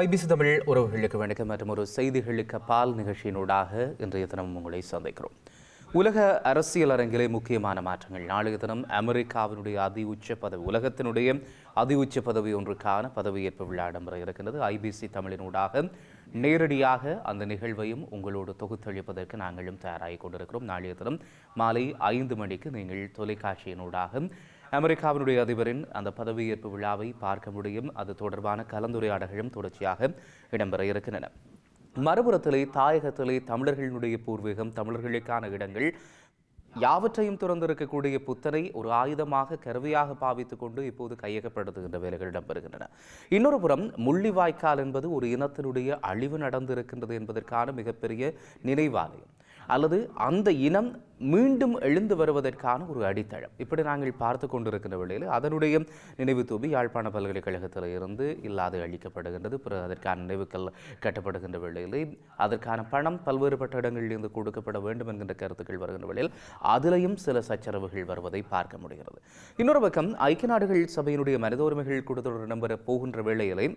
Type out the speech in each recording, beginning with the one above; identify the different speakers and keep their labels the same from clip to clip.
Speaker 1: IBC Tamil உறவுகளுக்கு வணக்கம் மற்றும் ஒரு செய்திகளுக்கு பால் நிகழ்ச்சியினூடாக இன்றைய தினம் உங்களை சந்திக்கிறோம் உலக அரசியல் அரங்கிலே முக்கியமான மாற்றங்கள் நாளைய தினம் அமெரிக்காவினுடைய அதி உச்ச பதவி உலகத்தினுடைய அதி உச்ச பதவி ஒன்றுக்கான பதவியேற்பு விழா நடைபெற இருக்கின்றது ஐபிசி தமிழினூடாக நேரடியாக அந்த நிகழ்வையும் உங்களோடு தொகுத்தளிப்பதற்கு நாங்களும் தயாராகி கொண்டிருக்கிறோம் நாளைய தினம் மாலை ஐந்து மணிக்கு நீங்கள் தொலைக்காட்சியினூடாக அமெரிக்காவினுடைய அதிபரின் அந்த பதவியேற்பு விழாவை பார்க்க முடியும் அது தொடர்பான கலந்துரையாடல்களும் தொடர்ச்சியாக இடம்பெற இருக்கின்றன மறுபுறத்திலே தாயகத்திலே தமிழர்களுடைய பூர்வீகம் தமிழர்களுக்கான இடங்கள் யாவற்றையும் திறந்திருக்கக்கூடிய புத்தனை ஒரு ஆயுதமாக கருவியாக பாவித்துக் கொண்டு இப்போது கையகப்படுத்துகின்ற வேலைகள் இடம்பெறுகின்றன இன்னொரு புறம் முள்ளிவாய்க்கால் என்பது ஒரு இனத்தினுடைய அழிவு நடந்திருக்கின்றது என்பதற்கான மிகப்பெரிய நினைவாலயம் அல்லது அந்த இனம் மீண்டும் எழுந்து வருவதற்கான ஒரு அடித்தளம் இப்படி நாங்கள் பார்த்து கொண்டிருக்கின்ற வேளையில் அதனுடைய நினைவு தூபி யாழ்ப்பாண பல்கலைக்கழகத்தில் இருந்து இல்லாது அழிக்கப்படுகின்றது பிறகு அதற்கான நினைவுகள் கட்டப்படுகின்ற வேளையில் அதற்கான பணம் பல்வேறுபட்ட இடங்களிலிருந்து கொடுக்கப்பட வேண்டும் என்கின்ற கருத்துக்கள் வருகின்ற வேளையில் அதிலையும் சில சச்சரவுகள் வருவதை பார்க்க முடிகிறது இன்னொரு பக்கம் ஐக்கிய நாடுகள் சபையினுடைய மனித உரிமைகள் கூட்டத்தொடர் இடம்பெற போகின்ற வேளையிலே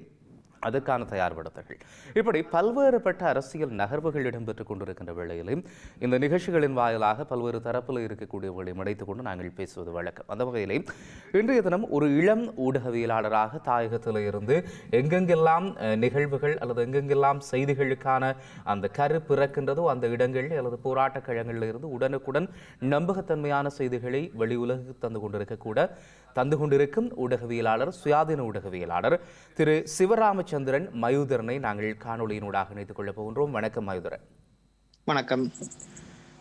Speaker 1: அதற்கான தயார்படுத்தல்கள் இப்படி பல்வேறுபட்ட அரசியல் நகர்வுகள் இடம்பெற்றுக் கொண்டிருக்கின்ற வேளையிலும் இந்த நிகழ்ச்சிகளின் வாயிலாக பல்வேறு தரப்பில் இருக்கக்கூடியவர்களை இணைத்துக் கொண்டு நாங்கள் பேசுவது வழக்கம் அந்த வகையிலே இன்றைய தினம் ஒரு இளம் ஊடகவியலாளராக தாயகத்தில் இருந்து எங்கெங்கெல்லாம் நிகழ்வுகள் அல்லது எங்கெங்கெல்லாம் செய்திகளுக்கான அந்த கரு பிறக்கின்றதோ அந்த இடங்களில் அல்லது போராட்டக் கழகங்களில் இருந்து உடனுக்குடன் நம்பகத்தன்மையான செய்திகளை வெளி உலகுக்கு தந்து கொண்டிருக்கக்கூட தந்து கொண்டிருக்கும் ஊடகவியலாளர் சுயாதீன ஊடகவியலாளர் திரு சிவராமச்சந்திரன் மயூதரனை நாங்கள் காணொலியினூடாக இணைத்துக் கொள்ளப் போகின்றோம் வணக்கம் மயூதரன் வணக்கம்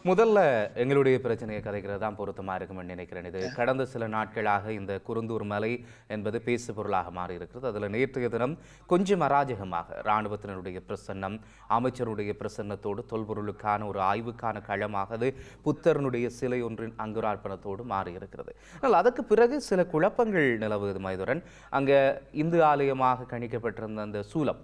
Speaker 1: முதல்ல எங்களுடைய பிரச்சனையை கதைக்கிறது தான் பொருத்தமாக இருக்கும்னு நினைக்கிறேன் இது கடந்த சில நாட்களாக இந்த குருந்தூர் மலை என்பது பேசு பொருளாக மாறி இருக்கிறது அதில் நேற்றைய தினம் கொஞ்சம் அராஜகமாக இராணுவத்தினருடைய பிரசன்னம் அமைச்சருடைய பிரசன்னத்தோடு தொல்பொருளுக்கான ஒரு ஆய்வுக்கான களமாக அது புத்தரனுடைய சிலை ஒன்றின் அங்குரார்ப்பணத்தோடு மாறி இருக்கிறது ஆனால் அதற்கு பிறகு சில குழப்பங்கள் நிலவுவது மைதுரன் அங்கே இந்து ஆலயமாக கணிக்கப்பட்டிருந்த அந்த சூலம்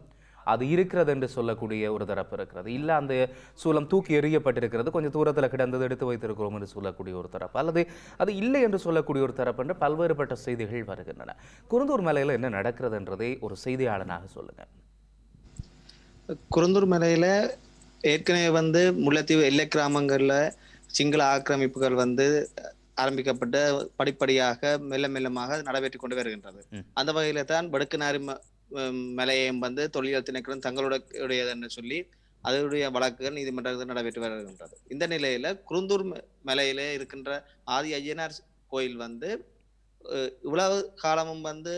Speaker 1: அது இருக்கிறது என்று சொல்லக்கூடிய ஒரு தரப்பு இருக்கிறது இல்லை அந்த சூலம் தூக்கி எறியப்பட்டிருக்கிறது கொஞ்சம் தூரத்தில் கிடந்தது எடுத்து வைத்திருக்கிறோம் என்று சொல்லக்கூடிய ஒரு தரப்பு அல்லது அது இல்லை என்று சொல்லக்கூடிய ஒரு தரப்பு என்று பல்வேறுபட்ட செய்திகள் வருகின்றன குருந்தூர் மலையில் என்ன நடக்கிறது என்றதை ஒரு செய்தியாளனாக சொல்லுங்கள்
Speaker 2: குருந்தூர் மலையில் ஏற்கனவே வந்து முல்லைத்தீவு எல்லை கிராமங்களில் சிங்கள ஆக்கிரமிப்புகள் வந்து ஆரம்பிக்கப்பட்டு படிப்படியாக மெல்ல மெல்லமாக நடைபெற்று கொண்டு வருகின்றது அந்த வகையில தான் வடக்கு நாரி மலையம் வந்து தொழிலாளர் திணைக்களம் என்று சொல்லி அதனுடைய வழக்குகள் நீதிமன்றத்தில் நடைபெற்று வருகின்றது இந்த நிலையில குருந்தூர் மலையில இருக்கின்ற ஆதி ஐயனார் கோயில் வந்து இவ்வளவு காலமும் வந்து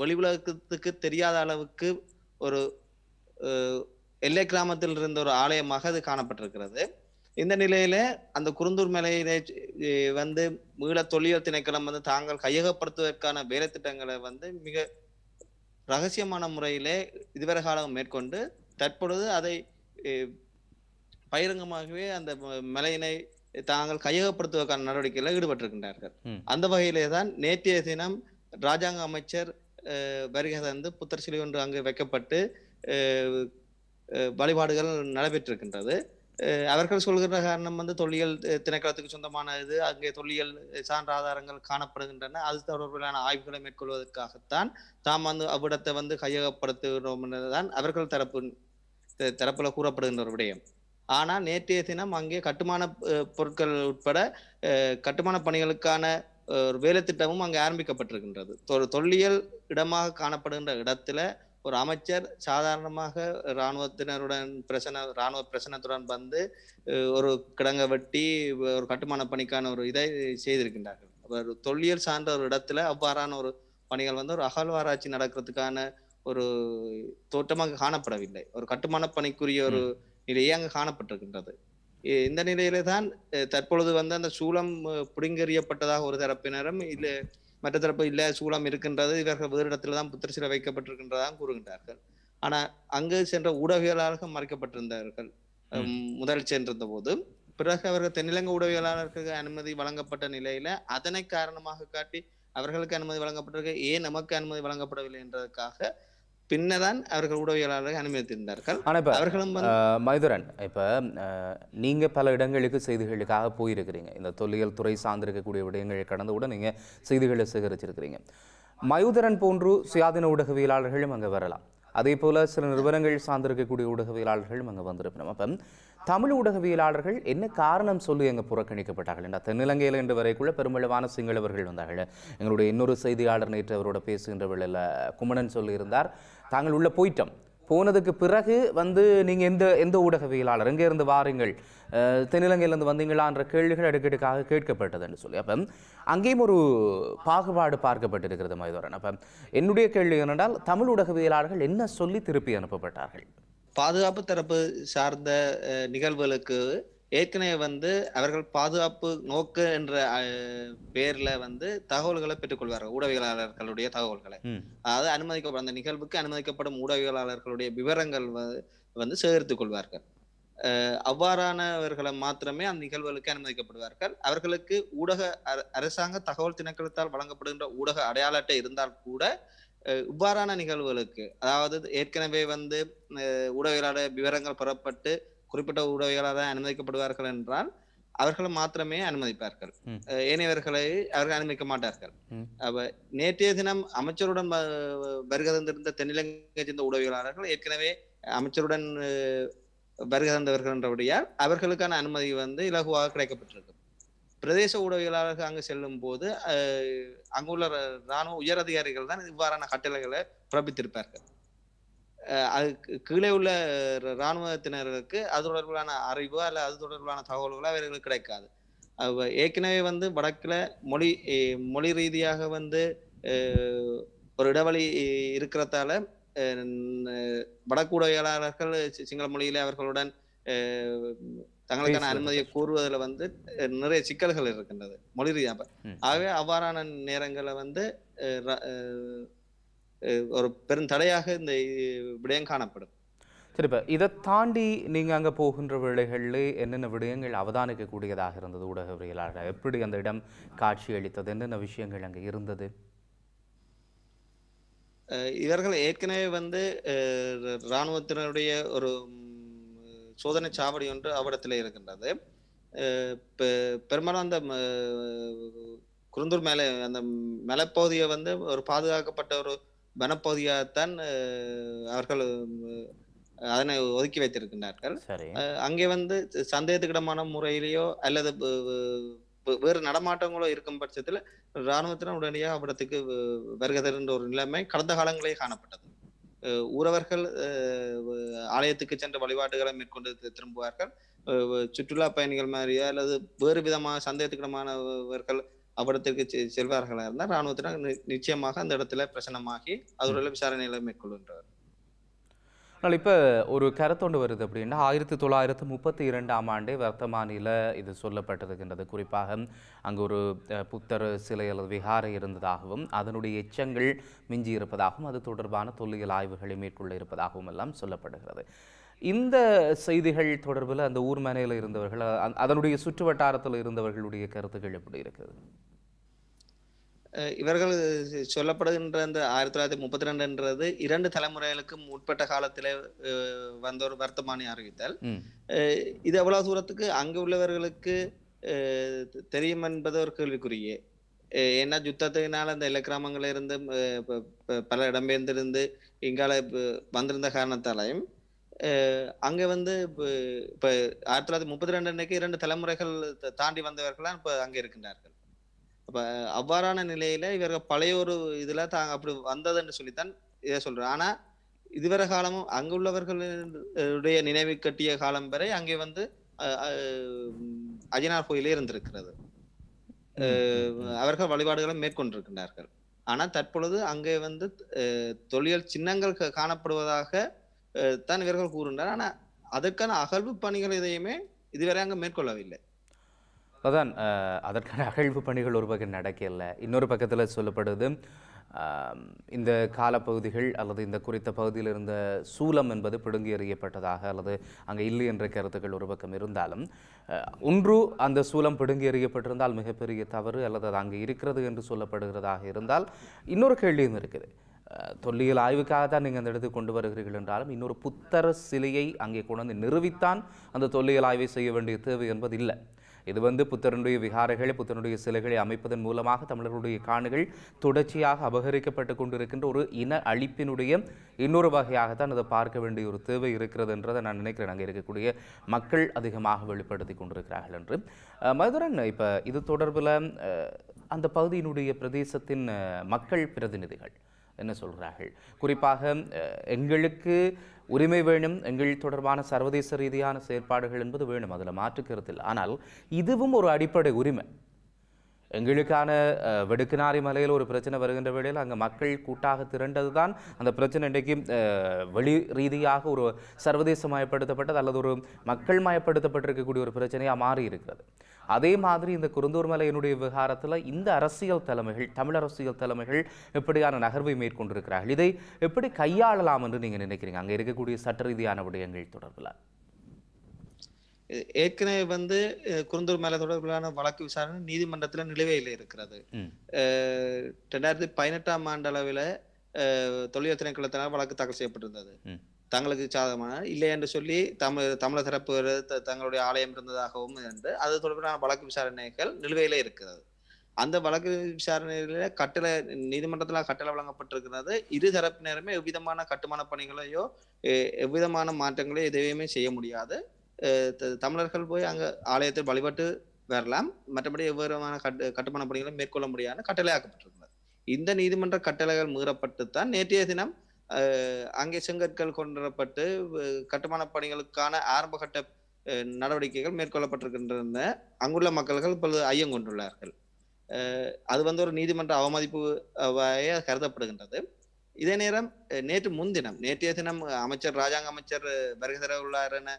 Speaker 2: வெளி உலகத்துக்கு தெரியாத அளவுக்கு ஒரு எல்லை கிராமத்தில் இருந்த ஒரு ஆலயமாக அது காணப்பட்டிருக்கிறது இந்த நிலையில அந்த குருந்தூர் மலையிலே வந்து மீள தொழில் திணைக்களம் வந்து தாங்கள் கையகப்படுத்துவதற்கான வேலை திட்டங்களை வந்து மிக ரகசியமான முறையிலே இதுவரை காலம் மேற்கொண்டு தற்பொழுது அதை பகிரங்கமாகவே அந்த மலையினை தாங்கள் கையகப்படுத்துவதற்கான நடவடிக்கையில் ஈடுபட்டிருக்கின்றார்கள் அந்த வகையிலே தான் நேற்றைய தினம் ராஜாங்க அமைச்சர் வருகை தந்து புத்தர் சிலை ஒன்று அங்கு வைக்கப்பட்டு வழிபாடுகள் நடைபெற்றிருக்கின்றது அவர்கள் சொல்கிற காரணம் வந்து தொல்லியல் திணைக்களத்துக்கு சொந்தமான இது அங்கே தொல்லியல் சான்ற ஆதாரங்கள் காணப்படுகின்றன அது தொடர்பிலான ஆய்வுகளை மேற்கொள்வதற்காகத்தான் தாம் வந்து அவ்விடத்தை வந்து கையகப்படுத்துகிறோம் என்றுதான் அவர்கள் தரப்பு தரப்புல கூறப்படுகின்ற ஒரு விடயம் ஆனால் நேற்றைய தினம் அங்கே கட்டுமான பொருட்கள் உட்பட கட்டுமான பணிகளுக்கான ஒரு வேலை திட்டமும் அங்கே ஆரம்பிக்கப்பட்டிருக்கின்றது தொல்லியல் இடமாக காணப்படுகின்ற இடத்துல ஒரு அமைச்சர் சாதாரணமாக இராணுவத்தினருடன் பிரச்சனை இராணுவ பிரச்சனத்துடன் வந்து ஒரு கிடங்கை வெட்டி ஒரு கட்டுமான பணிக்கான ஒரு இதை செய்திருக்கின்றார்கள் அவர் தொல்லியல் சார்ந்த ஒரு இடத்துல அவ்வாறான ஒரு பணிகள் வந்து ஒரு அகழ்வாராய்ச்சி நடக்கிறதுக்கான ஒரு தோட்டமாக காணப்படவில்லை ஒரு கட்டுமான பணிக்குரிய ஒரு நிலையே அங்கு காணப்பட்டிருக்கின்றது இந்த நிலையில தான் தற்பொழுது வந்து அந்த சூளம் பிடுங்கெறியப்பட்டதாக ஒரு தரப்பினரும் இல்லை மற்ற தரப்பு இல்லை சூலம் இருக்கின்றது இவர்கள் வேறு இடத்துல தான் புத்தர் சிலை வைக்கப்பட்டிருக்கின்றதான் கூறுகின்றார்கள் ஆனால் அங்கு சென்ற ஊடகவியலாளர்கள் மறைக்கப்பட்டிருந்தார்கள் முதல் சென்றிருந்த போது பிறகு அவர்கள் தென்னிலங்க ஊடகவியலாளர்களுக்கு அனுமதி வழங்கப்பட்ட நிலையில அதனை காரணமாக காட்டி அவர்களுக்கு அனுமதி வழங்கப்பட்டிருக்கு ஏன் நமக்கு அனுமதி வழங்கப்படவில்லை
Speaker 1: என்றதுக்காக பின்னதான் அவர்கள் உடவியலாளர்கள் அனுமதித்திருந்தார்கள் அவர்களும் மைதுரன் இப்போ நீங்கள் பல இடங்களுக்கு செய்திகளுக்காக போயிருக்கிறீங்க இந்த தொல்லியல் துறை சார்ந்திருக்கக்கூடிய விடயங்களை கடந்து கூட நீங்கள் செய்திகளை சேகரிச்சிருக்கிறீங்க மயூதரன் போன்று சுயாதீன ஊடகவியலாளர்களும் அங்கே வரலாம் அதே போல் சில நிறுவனங்கள் சார்ந்திருக்கக்கூடிய ஊடகவியலாளர்களும் அங்கே வந்திருக்கணும் அப்போ தமிழ் ஊடகவியலாளர்கள் என்ன காரணம் சொல்லி எங்கே புறக்கணிக்கப்பட்டார்கள் என்றால் தென்னிலங்கையில் இன்று வரைக்குள்ள பெருமளவான சிங்களவர்கள் வந்தார்கள் எங்களுடைய இன்னொரு செய்தியாளர் நேற்று அவரோட பேசுகின்ற வேளையில் குமணன் சொல்லியிருந்தார் தாங்கள் உள்ள போயிட்டோம் போனதுக்கு பிறகு வந்து நீங்கள் எந்த எந்த ஊடகவியலாளர் இருந்து வாருங்கள் தென்னிலங்கையிலேருந்து வந்தீங்களான்ற கேள்விகள் அடுக்கடுக்காக கேட்கப்பட்டதுன்னு சொல்லி அப்போ அங்கேயும் ஒரு பாகுபாடு பார்க்கப்பட்டிருக்கிறது மைதோரன் அப்போ என்னுடைய கேள்வி என்னென்றால் தமிழ் ஊடகவியலாளர்கள் என்ன சொல்லி திருப்பி அனுப்பப்பட்டார்கள் பாதுகாப்பு தரப்பு
Speaker 2: சார்ந்த நிகழ்வுகளுக்கு ஏற்கனவே வந்து அவர்கள் பாதுகாப்பு நோக்கு என்ற பேர்ல வந்து தகவல்களை பெற்றுக்கொள்வார்கள் ஊடகவியலாளர்களுடைய தகவல்களை அதாவது அனுமதிக்கப்படும் அந்த நிகழ்வுக்கு அனுமதிக்கப்படும் ஊடகவியலாளர்களுடைய விவரங்கள் வந்து சேகரித்துக் கொள்வார்கள் அவ்வாறானவர்களை மாத்திரமே அந்த நிகழ்வுகளுக்கு அனுமதிக்கப்படுவார்கள் அவர்களுக்கு ஊடக அரசாங்க தகவல் திணைக்களத்தால் வழங்கப்படுகின்ற ஊடக அடையாள அட்டை இருந்தால் கூட இவ்வாறான நிகழ்வுகளுக்கு அதாவது ஏற்கனவே வந்து ஊடகவியலாளர் விவரங்கள் பெறப்பட்டு குறிப்பிட்ட ஊடகவியலாளர் அனுமதிக்கப்படுவார்கள் என்றால் அவர்கள் மாத்திரமே அனுமதிப்பார்கள் ஏனையவர்களை அவர்கள் அனுமதிக்க மாட்டார்கள் அவ நேற்றைய தினம் அமைச்சருடன் வருகை தந்திருந்த தென்னிலங்கை சேர்ந்த ஊடகவியலாளர்கள் ஏற்கனவே அமைச்சருடன் வருகை தந்தவர்கள் என்றபடியால் அவர்களுக்கான அனுமதி வந்து இலகுவாக கிடைக்கப்பட்டிருக்கு பிரதேச ஊடகங்களாக அங்கு செல்லும் போது அங்குள்ள ராணுவ உயர் அதிகாரிகள் தான் இவ்வாறான கட்டளைகளை பிறப்பித்திருப்பார்கள் அது கீழே உள்ள இராணுவத்தினருக்கு அது தொடர்பிலான அறிவோ அல்ல அது தொடர்பான தகவல்களோ அவர்களுக்கு கிடைக்காது ஏற்கனவே வந்து வடக்கில் மொழி மொழி ரீதியாக வந்து ஒரு இடைவெளி இருக்கிறதால வடக்கூடையாளர்கள் சிங்கள மொழியிலே அவர்களுடன் தங்களுக்கான அனுமதியை கூறுவதில் வந்து நிறைய சிக்கல்கள் இருக்கின்றது மொழி ரீதியாக ஆகவே அவ்வாறான நேரங்களை வந்து ஒரு பெருந்தடையாக இந்த விடயம் காணப்படும்
Speaker 1: சரி இப்போ இதை தாண்டி நீங்கள் அங்கே போகின்ற வேளைகளில் என்னென்ன விடயங்கள் அவதானிக்கக்கூடியதாக இருந்தது ஊடகவியலாளர் எப்படி அந்த இடம் காட்சி அளித்தது என்னென்ன விஷயங்கள் அங்கே இருந்தது
Speaker 2: இவர்கள் ஏற்கனவே வந்து இராணுவத்தினருடைய ஒரு சோதனை சாவடி ஒன்று அவ்விடத்தில் இருக்கின்றது பெரும்பாலும் அந்த குருந்தூர் மேலே அந்த மலைப்பகுதியை வந்து ஒரு பாதுகாக்கப்பட்ட ஒரு வனப்பகுதியாகத்தான் அவர்கள் அதனை ஒதுக்கி வைத்திருக்கின்றார்கள் அங்கே வந்து சந்தேகத்துக்கிடமான முறையிலேயோ அல்லது வேறு நடமாட்டங்களோ இருக்கும் பட்சத்தில் இராணுவத்தினர் உடனடியாக அவ்விடத்துக்கு வருகிறது என்ற ஒரு நிலைமை கடந்த காலங்களே காணப்பட்டது உறவர்கள் ஆலயத்துக்கு சென்ற வழிபாடுகளை மேற்கொண்டு திரும்புவார்கள் சுற்றுலா பயணிகள் மாதிரியோ அல்லது வேறு விதமான சந்தேகத்துக்கிடமானவர்கள் அவ்விடத்திற்கு செல்வார்களா இருந்தால் இராணுவத்தினர் நிச்சயமாக அந்த இடத்துல பிரசனமாகி அதோட விசாரணைகளை மேற்கொள்கின்றனர்
Speaker 1: ஆனால் இப்போ ஒரு கருத்தொண்டு வருது அப்படின்னா ஆயிரத்தி தொள்ளாயிரத்து முப்பத்தி இரண்டாம் ஆண்டே வர்த்தமானியில் இது சொல்லப்பட்டிருக்கின்றது குறிப்பாக அங்கு ஒரு புத்தர் சிலை அல்லது விகாரை இருந்ததாகவும் அதனுடைய எச்சங்கள் மிஞ்சி இருப்பதாகவும் அது தொடர்பான தொல்லியல் ஆய்வுகளை மேற்கொள்ள இருப்பதாகவும் எல்லாம் சொல்லப்படுகிறது இந்த செய்திகள் தொடர்பில் அந்த ஊர்மனையில் மேனையில் இருந்தவர்கள் அதனுடைய சுற்று வட்டாரத்தில் இருந்தவர்களுடைய கருத்துக்கள் எப்படி இருக்குது
Speaker 2: இவர்கள் சொல்லப்படுகின்ற அந்த ஆயிரத்தி தொள்ளாயிரத்தி முப்பத்தி ரெண்டுன்றது இரண்டு தலைமுறைகளுக்கும் உட்பட்ட காலத்திலே வந்த ஒரு வர்த்தமானி அறிவித்தல் இது எவ்வளவு தூரத்துக்கு அங்கு உள்ளவர்களுக்கு தெரியும் என்பது ஒரு கேள்விக்குரிய ஏன்னா யுத்தத்தினால் அந்த இலை கிராமங்கள்ல இருந்து பல இடம்பெயர்ந்திருந்து இங்கால வந்திருந்த காரணத்தாலையும் அங்க வந்து இப்போ ஆயிரத்தி தொள்ளாயிரத்தி முப்பத்தி ரெண்டு அன்னைக்கு இரண்டு தலைமுறைகள் தாண்டி வந்தவர்களாம் இப்போ அங்க இருக்கின்றார்கள் அப்ப அவ்வாறான நிலையில இவர்கள் பழைய ஒரு இதுல தாங்க அப்படி வந்ததுன்னு சொல்லித்தான் இதை சொல்றேன் ஆனா இதுவரை காலமும் அங்குள்ளவர்களுடைய நினைவு கட்டிய காலம் வரை அங்கே வந்து அஜினார் கோயிலே இருந்திருக்கிறது அவர்கள் வழிபாடுகளை மேற்கொண்டிருக்கின்றார்கள் ஆனால் தற்பொழுது அங்கே வந்து தொழில் சின்னங்கள் காணப்படுவதாக தான் இவர்கள் கூறுகின்றனர் ஆனால் அதற்கான அகழ்வு பணிகள் இதையுமே இதுவரை அங்கே மேற்கொள்ளவில்லை
Speaker 1: அதான் அதற்கான அகழ்வு பணிகள் ஒரு பக்கம் நடக்கல இன்னொரு பக்கத்தில் சொல்லப்படுது இந்த காலப்பகுதிகள் அல்லது இந்த குறித்த பகுதியில் இருந்த சூலம் என்பது பிடுங்கி எறியப்பட்டதாக அல்லது அங்கே இல்லை என்ற கருத்துக்கள் ஒரு பக்கம் இருந்தாலும் ஒன்று அந்த சூலம் பிடுங்கி எறியப்பட்டிருந்தால் மிகப்பெரிய தவறு அல்லது அது அங்கே இருக்கிறது என்று சொல்லப்படுகிறதாக இருந்தால் இன்னொரு கேள்வியும் இருக்குது தொல்லியல் ஆய்வுக்காக தான் நீங்கள் அந்த இடத்துக்கு கொண்டு வருகிறீர்கள் என்றாலும் இன்னொரு புத்தர சிலையை அங்கே கொண்டு வந்து நிறுவித்தான் அந்த தொல்லியல் ஆய்வை செய்ய வேண்டிய தேவை என்பது இல்லை இது வந்து புத்தருடைய விகாரைகள் புத்தனுடைய சிலைகளை அமைப்பதன் மூலமாக தமிழர்களுடைய காணிகள் தொடர்ச்சியாக அபகரிக்கப்பட்டு கொண்டிருக்கின்ற ஒரு இன அழிப்பினுடைய இன்னொரு வகையாகத்தான் அதை பார்க்க வேண்டிய ஒரு தேவை இருக்கிறது என்றதை நான் நினைக்கிறேன் அங்கே இருக்கக்கூடிய மக்கள் அதிகமாக வெளிப்படுத்தி கொண்டிருக்கிறார்கள் என்று மதுரன் இப்போ இது தொடர்பில் அந்த பகுதியினுடைய பிரதேசத்தின் மக்கள் பிரதிநிதிகள் என்ன சொல்கிறார்கள் குறிப்பாக எங்களுக்கு உரிமை வேணும் எங்கள் தொடர்பான சர்வதேச ரீதியான செயற்பாடுகள் என்பது வேணும் அதில் மாற்றுக்கருத்தில் ஆனால் இதுவும் ஒரு அடிப்படை உரிமை எங்களுக்கான வெடுக்கினாரி மலையில் ஒரு பிரச்சனை வருகின்ற வேளையில் அங்கே மக்கள் கூட்டாக திரண்டது தான் அந்த பிரச்சனை இன்றைக்கு வெளி ரீதியாக ஒரு சர்வதேச மயப்படுத்தப்பட்டது அல்லது ஒரு மக்கள் மயப்படுத்தப்பட்டிருக்கக்கூடிய ஒரு பிரச்சனையாக மாறி இருக்கிறது அதே மாதிரி இந்த குருந்தூர் மலையினுடைய விவகாரத்தில் இந்த அரசியல் தலைமைகள் தமிழ் அரசியல் தலைமைகள் எப்படியான நகர்வை மேற்கொண்டிருக்கிறார்கள் இதை எப்படி கையாளலாம் என்று நீங்கள் நினைக்கிறீங்க அங்கே இருக்கக்கூடிய சட்ட ரீதியான விடயங்கள் தொடர்பில் ஏற்கனவே வந்து குருந்தூர் மேல தொடர்பிலான வழக்கு விசாரணை நீதிமன்றத்தில்
Speaker 2: நிலுவையில் இருக்கிறது ரெண்டாயிரத்தி பதினெட்டாம் ஆண்டு அளவில் தொழில் வழக்கு தாக்கல் செய்யப்பட்டிருந்தது தங்களுக்கு சாதகமான இல்லை என்று சொல்லி தமிழ் தமிழர் தரப்பு தங்களுடைய ஆலயம் இருந்ததாகவும் என்று அது தொடர்பான வழக்கு விசாரணைகள் நிலுவையில இருக்கிறது அந்த வழக்கு விசாரணையில கட்டளை நீதிமன்றத்தில் கட்டளை வழங்கப்பட்டிருக்கிறது இரு தரப்பினருமே எவ்விதமான கட்டுமான பணிகளையோ எவ்விதமான மாற்றங்களையோ எதுவுமே செய்ய முடியாது தமிழர்கள் போய் அங்கே ஆலயத்தில் வழிபட்டு வரலாம் மற்றபடி எவ்விதமான கட்டு கட்டுமான பணிகளும் மேற்கொள்ள முடியாது கட்டளையாக்கப்பட்டிருக்கிறது இந்த நீதிமன்ற கட்டளைகள் மீறப்பட்டு தான் நேற்றைய தினம் அங்கே செங்கற்கள் கொண்டுவரப்பட்டு கட்டுமான பணிகளுக்கான ஆரம்பகட்ட நடவடிக்கைகள் மேற்கொள்ளப்பட்டிருக்கின்றன அங்குள்ள மக்கள்கள் பல ஐயம் கொண்டுள்ளார்கள் அது வந்து ஒரு நீதிமன்ற அவமதிப்பு கருதப்படுகின்றது இதே நேரம் நேற்று முன்தினம் நேற்றைய தினம் அமைச்சர் ராஜாங்க அமைச்சர் வருகை தர உள்ளார் என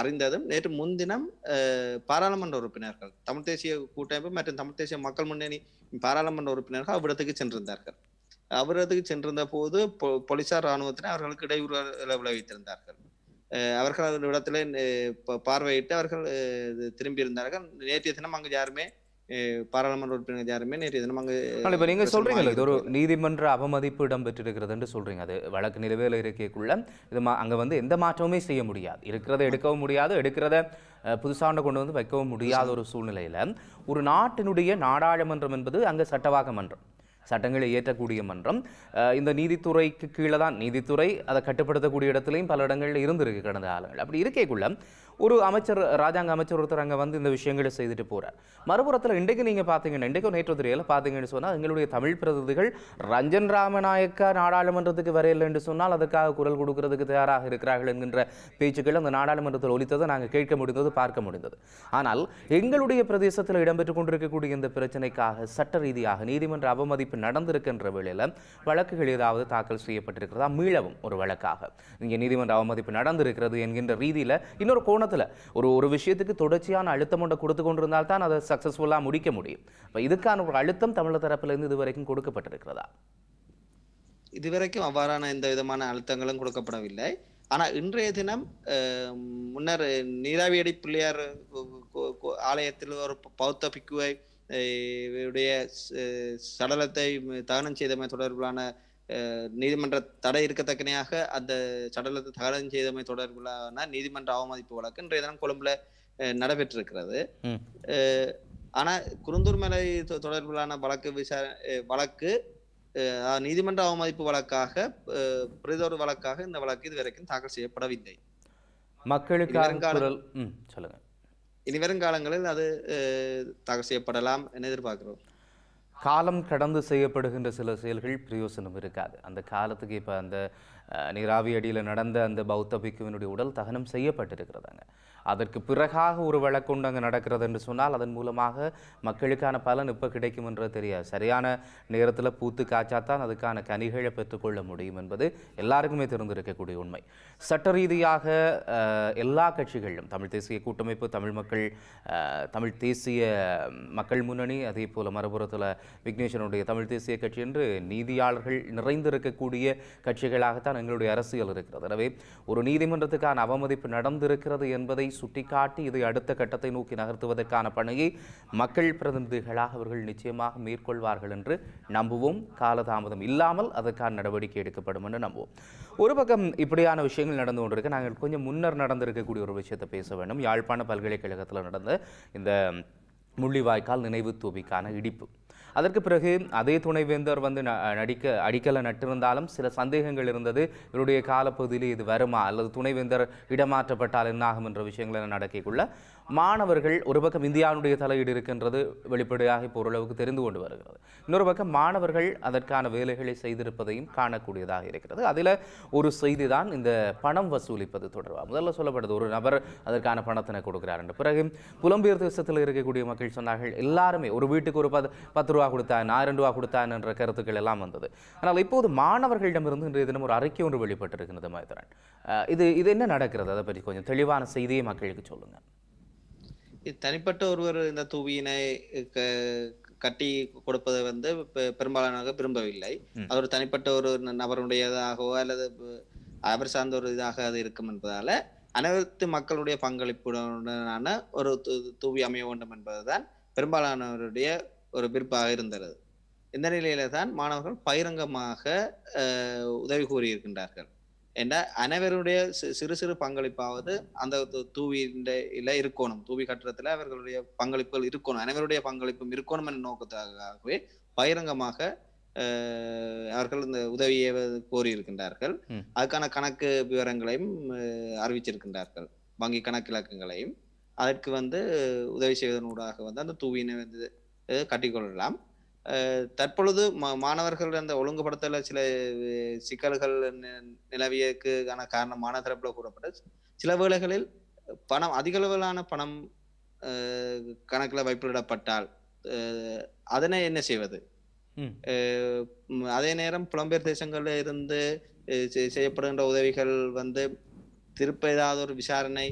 Speaker 2: அறிந்ததும் நேற்று முன்தினம் பாராளுமன்ற உறுப்பினர்கள் தமிழ் தேசிய கூட்டமைப்பு மற்றும் தமிழ் தேசிய மக்கள் முன்னணி பாராளுமன்ற உறுப்பினர்கள் அவ்விடத்துக்கு சென்றிருந்தார்கள் அவர் அதுக்கு சென்றிருந்த போது போலீசார் ராணுவத்தினர் அவர்களுக்கு இடையூறு விளைவித்திருந்தார்கள் அவர்கள் அந்த இடத்துல பார்வையிட்டு அவர்கள் திரும்பியிருந்தார்கள் நேற்றைய தினம் அங்கு யாருமே பாராளுமன்ற உறுப்பினர் யாருமே நேற்றைய தினம் அங்கு இப்ப நீங்கள் சொல்றீங்க இது ஒரு
Speaker 1: நீதிமன்ற அவமதிப்பு இடம்பெற்றிருக்கிறது என்று சொல்கிறீங்க அது வழக்கு நிலுவையில் இருக்கக்குள்ள இது அங்கே வந்து எந்த மாற்றமுமே செய்ய முடியாது இருக்கிறத எடுக்கவும் முடியாது எடுக்கிறத புதுசாண்ட கொண்டு வந்து வைக்கவும் முடியாத ஒரு சூழ்நிலையில் ஒரு நாட்டினுடைய நாடாளுமன்றம் என்பது அங்கே சட்டவாக்க மன்றம் சட்டங்களை இயற்றக்கூடிய மன்றம் இந்த நீதித்துறைக்கு கீழே தான் நீதித்துறை அதை கட்டுப்படுத்தக்கூடிய இடத்துலையும் பல இடங்களில் இருந்திருக்கு கடந்த காலங்கள் அப்படி இருக்கேக்குள்ள ஒரு அமைச்சர் ராஜாங்க அமைச்சர் ஒருத்தர் அங்கே வந்து இந்த விஷயங்களை செய்துட்டு போகிறார் மறுபுறத்தில் இன்றைக்கு நீங்கள் பார்த்தீங்கன்னா இன்றைக்கும் நேற்று தெரியல பார்த்தீங்கன்னு சொன்னால் எங்களுடைய தமிழ் பிரதிநிதிகள் ரஞ்சன் ராமநாயக்கா நாடாளுமன்றத்துக்கு வரையில்லை என்று சொன்னால் அதுக்காக குரல் கொடுக்கறதுக்கு தயாராக இருக்கிறார்கள் என்கின்ற பேச்சுக்கள் அந்த நாடாளுமன்றத்தில் ஒழித்ததை நாங்கள் கேட்க முடிந்தது பார்க்க முடிந்தது ஆனால் எங்களுடைய பிரதேசத்தில் இடம்பெற்று கொண்டிருக்கக்கூடிய இந்த பிரச்சனைக்காக சட்ட ரீதியாக நீதிமன்ற அவமதிப்பு நடந்திருக்கின்ற வேளையில் வழக்குகள் ஏதாவது தாக்கல் செய்யப்பட்டிருக்கிறதா மீளவும் ஒரு வழக்காக இங்கே நீதிமன்ற அவமதிப்பு நடந்திருக்கிறது என்கின்ற ரீதியில் இன்னொரு கோண காலத்தில் ஒரு ஒரு விஷயத்துக்கு தொடர்ச்சியான அழுத்தம் ஒன்றை கொடுத்து கொண்டிருந்தால் தான் அதை சக்ஸஸ்ஃபுல்லாக முடிக்க முடியும் இப்போ இதுக்கான ஒரு அழுத்தம் தமிழர் தரப்பிலிருந்து இதுவரைக்கும் கொடுக்கப்பட்டிருக்கிறதா
Speaker 2: இதுவரைக்கும் அவ்வாறான எந்த விதமான அழுத்தங்களும் கொடுக்கப்படவில்லை ஆனால் இன்றைய தினம் முன்னர் நீராவியடி பிள்ளையார் ஆலயத்தில் ஒரு பௌத்த பிக்குவை உடைய சடலத்தை தகனம் செய்தமை தொடர்பிலான நீதிமன்ற தடை இருக்கத்தக்கனையாக அந்த சடலத்தை தகரம் செய்தமை தொடர்பிலான நீதிமன்ற அவமதிப்பு வழக்கு இன்றைய தினம் கொழும்புல நடைபெற்றிருக்கிறது ஆனா குருந்தூர் மலை தொடர்பிலான வழக்கு விசாரணை வழக்கு நீதிமன்ற அவமதிப்பு வழக்காக பிரிதொரு வழக்காக இந்த வழக்கு இதுவரைக்கும் தாக்கல் செய்யப்படவில்லை
Speaker 1: மக்களுக்கு சொல்லுங்க
Speaker 2: இனிவரும் காலங்களில் அது தாக்கல் செய்யப்படலாம் என எதிர்பார்க்கிறோம்
Speaker 1: காலம் கடந்து செய்யப்படுகின்ற சில செயல்கள் பிரயோசனம் இருக்காது அந்த காலத்துக்கு இப்போ அந்த நீராவி அடியில் நடந்த அந்த பௌத்த பிக்குவினுடைய உடல் தகனம் செய்யப்பட்டிருக்கிறதாங்க அதற்கு பிறகாக ஒரு வழக்குண்டு அங்கே நடக்கிறது என்று சொன்னால் அதன் மூலமாக மக்களுக்கான பலன் இப்போ கிடைக்கும் என்றது தெரியாது சரியான நேரத்தில் பூத்து காய்ச்சாத்தான் அதுக்கான கனிகளை பெற்றுக்கொள்ள முடியும் என்பது எல்லாருக்குமே தெரிந்திருக்கக்கூடிய உண்மை சட்ட ரீதியாக எல்லா கட்சிகளிலும் தமிழ் தேசிய கூட்டமைப்பு தமிழ் மக்கள் தமிழ் தேசிய மக்கள் முன்னணி அதே போல் மறுபுறத்தில் விக்னேஸ்வரனுடைய தமிழ் தேசிய கட்சி என்று நீதியாளர்கள் நிறைந்திருக்கக்கூடிய கட்சிகளாகத்தான் எங்களுடைய அரசியல் இருக்கிறது எனவே ஒரு நீதிமன்றத்துக்கான அவமதிப்பு நடந்திருக்கிறது என்பதை சுட்டிக்காட்டி இதை அடுத்த கட்டத்தை நோக்கி நகர்த்துவதற்கான பணியை மக்கள் பிரதிநிதிகளாக அவர்கள் நிச்சயமாக மேற்கொள்வார்கள் என்று நம்புவோம் காலதாமதம் இல்லாமல் அதற்கான நடவடிக்கை எடுக்கப்படும் என்று நம்புவோம் ஒரு பக்கம் இப்படியான விஷயங்கள் நடந்து கொண்டிருக்கு நாங்கள் கொஞ்சம் முன்னர் நடந்திருக்கக்கூடிய ஒரு விஷயத்தை பேச வேண்டும் யாழ்ப்பாண பல்கலைக்கழகத்தில் நடந்த இந்த முள்ளிவாய்க்கால் நினைவு தூவிக்கான இடிப்பு அதற்கு பிறகு அதே துணைவேந்தர் வந்து நடிக்க அடிக்கலை நட்டிருந்தாலும் சில சந்தேகங்கள் இருந்தது இவருடைய காலப்பகுதியில் இது வருமா அல்லது துணைவேந்தர் இடமாற்றப்பட்டால் என்னாகும் என்ற விஷயங்கள் என நடக்கிக்குள்ள மாணவர்கள் ஒரு பக்கம் இந்தியாவுடைய தலையீடு இருக்கின்றது வெளிப்படையாக இப்போ ஓரளவுக்கு தெரிந்து கொண்டு வருகிறது இன்னொரு பக்கம் மாணவர்கள் அதற்கான வேலைகளை செய்திருப்பதையும் காணக்கூடியதாக இருக்கிறது அதில் ஒரு செய்தி தான் இந்த பணம் வசூலிப்பது தொடர்பாக முதல்ல சொல்லப்படுது ஒரு நபர் அதற்கான பணத்தினை கொடுக்கிறார் என்று பிறகு புலம்பெயர் தேசத்தில் இருக்கக்கூடிய மக்கள் சொன்னார்கள் எல்லாருமே ஒரு வீட்டுக்கு ஒரு பத்து பத்து ரூபா கொடுத்தான் நான் ரெண்டு ரூபா கொடுத்தான் என்ற கருத்துக்கள் எல்லாம் வந்தது ஆனால் இப்போது மாணவர்களிடமிருந்து இன்றைய தினம் ஒரு அறிக்கை ஒன்று வெளிப்பட்டிருக்கிறது மைத்திரன் இது இது என்ன நடக்கிறது அதை பற்றி கொஞ்சம் தெளிவான செய்தியை மக்களுக்கு சொல்லுங்கள்
Speaker 2: தனிப்பட்ட ஒருவர் இந்த தூவியினை கட்டி கொடுப்பதை வந்து பெரும்பாலானவங்க விரும்பவில்லை அது ஒரு தனிப்பட்ட ஒரு நபருடையதாகவோ அல்லது அவர் சார்ந்த ஒரு இதாக அது இருக்கும் என்பதால அனைத்து மக்களுடைய பங்களிப்புடனான ஒரு தூவி அமைய வேண்டும் என்பதுதான் பெரும்பாலானவருடைய ஒரு பிற்பாக இருந்தது இந்த நிலையில தான் மாணவர்கள் பகிரங்கமாக உதவி கூறியிருக்கின்றார்கள் என்ற அனைவருடைய சிறு சிறு பங்களிப்பாவது அந்த தூவில இருக்கணும் தூவி கட்டுறதுல அவர்களுடைய பங்களிப்புகள் இருக்கணும் அனைவருடைய பங்களிப்பும் இருக்கணும் என்ற நோக்கத்தாகவே பகிரங்கமாக அவர்கள் இந்த உதவியை கோரியிருக்கின்றார்கள் அதுக்கான கணக்கு விவரங்களையும் அறிவிச்சிருக்கின்றார்கள் வங்கி கணக்கு இலக்கங்களையும் அதற்கு வந்து உதவி செய்வதனூடாக வந்து அந்த தூவியினை வந்து கட்டிக்கொள்ளலாம் தற்பொழுது மாணவர்கள் அந்த ஒழுங்குபடுத்தல சில சிக்கல்கள் நிலவியக்கான காரணம் தரப்பில் கூறப்பட்டது சில வேளைகளில் பணம் அதிக அளவிலான பணம் கணக்கில் வைப்பிடப்பட்டால் அதனை என்ன செய்வது அதே நேரம் புலம்பெயர் தேசங்களில் இருந்து செய்யப்படுகின்ற உதவிகள் வந்து திருப்ப ஏதாவது ஒரு விசாரணை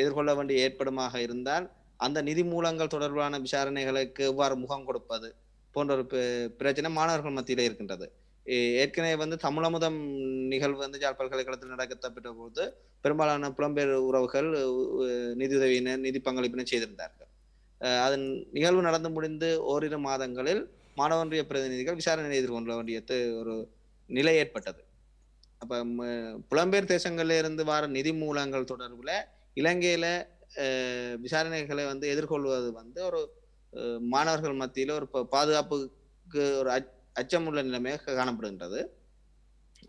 Speaker 2: எதிர்கொள்ள வேண்டிய ஏற்படுமாக இருந்தால் அந்த நிதி மூலங்கள் தொடர்பான விசாரணைகளுக்கு எவ்வாறு முகம் கொடுப்பது போன்ற ஒரு பிரச்சனை மாணவர்கள் மத்தியிலே இருக்கின்றது ஏற்கனவே வந்து தமிழமுதம் நிகழ்வு வந்து யாழ் பல்கலைக்கழகத்தில் நடக்கப்பட்ட போது பெரும்பாலான புலம்பெயர் உறவுகள் நிதியுதவியினர் நிதி பங்களிப்பினர் செய்திருந்தார்கள் அதன் நிகழ்வு நடந்து முடிந்து ஓரிரு மாதங்களில் மாணவன்றிய பிரதிநிதிகள் விசாரணை எதிர்கொள்ள வேண்டியது ஒரு நிலை ஏற்பட்டது அப்போ புலம்பெயர் தேசங்களிலிருந்து வர நிதி மூலங்கள் தொடர்பில் இலங்கையில் விசாரணைகளை வந்து எதிர்கொள்வது வந்து ஒரு மாணவர்கள் மத்தியில் ஒரு பாதுகாப்புக்கு ஒரு அச்சமுள்ள நிலைமையாக காணப்படுகின்றது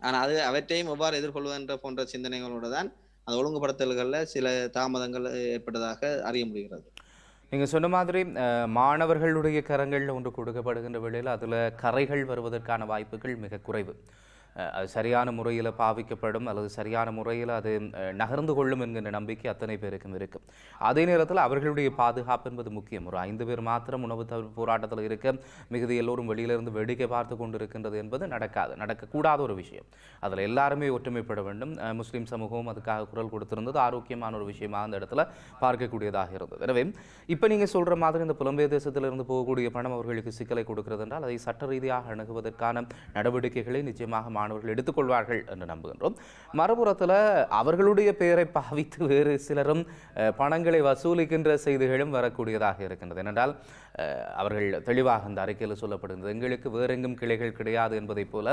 Speaker 2: ஆனால் அது அவற்றையும் எவ்வாறு எதிர்கொள்வதென்ற போன்ற சிந்தனைகளோடு தான் அந்த ஒழுங்குபடுத்தல்களில் சில தாமதங்கள் ஏற்பட்டதாக அறிய முடிகிறது
Speaker 1: நீங்கள் சொன்ன மாதிரி மாணவர்களுடைய கரங்களில் ஒன்று கொடுக்கப்படுகின்ற வேளையில் அதில் கரைகள் வருவதற்கான வாய்ப்புகள் மிக குறைவு சரியான முறையில் பாவிக்கப்படும் அல்லது சரியான முறையில் அது நகர்ந்து கொள்ளும் என்கின்ற நம்பிக்கை அத்தனை பேருக்கும் இருக்கும் அதே நேரத்தில் அவர்களுடைய பாதுகாப்பு என்பது முக்கியம் ஒரு ஐந்து பேர் மாத்திரம் உணவு தவிர்ப்பு போராட்டத்தில் இருக்க மிகுதி எல்லோரும் வெளியிலிருந்து வேடிக்கை பார்த்து கொண்டு இருக்கின்றது என்பது நடக்காது நடக்கக்கூடாத ஒரு விஷயம் அதில் எல்லாருமே ஒற்றுமைப்பட வேண்டும் முஸ்லீம் சமூகமும் அதுக்காக குரல் கொடுத்திருந்தது ஆரோக்கியமான ஒரு விஷயமாக அந்த இடத்துல பார்க்கக்கூடியதாக இருந்தது எனவே இப்போ நீங்கள் சொல்கிற மாதிரி இந்த புலம்பெயர் தேசத்திலிருந்து போகக்கூடிய பணம் அவர்களுக்கு சிக்கலை கொடுக்கிறது என்றால் அதை சட்ட ரீதியாக அணுகுவதற்கான நடவடிக்கைகளை நிச்சயமாக மாணவர்கள் எடுத்துக்கொள்வார்கள் என்று நம்புகின்றோம் மறுபுறத்தில் அவர்களுடைய பெயரை பாவித்து வேறு சிலரும் பணங்களை வசூலிக்கின்ற செய்திகளும் வரக்கூடியதாக இருக்கின்றது ஏனென்றால் அவர்கள் தெளிவாக அந்த அறிக்கையில் சொல்லப்படுகிறது எங்களுக்கு வேறெங்கும் கிளைகள் கிடையாது என்பதைப் போல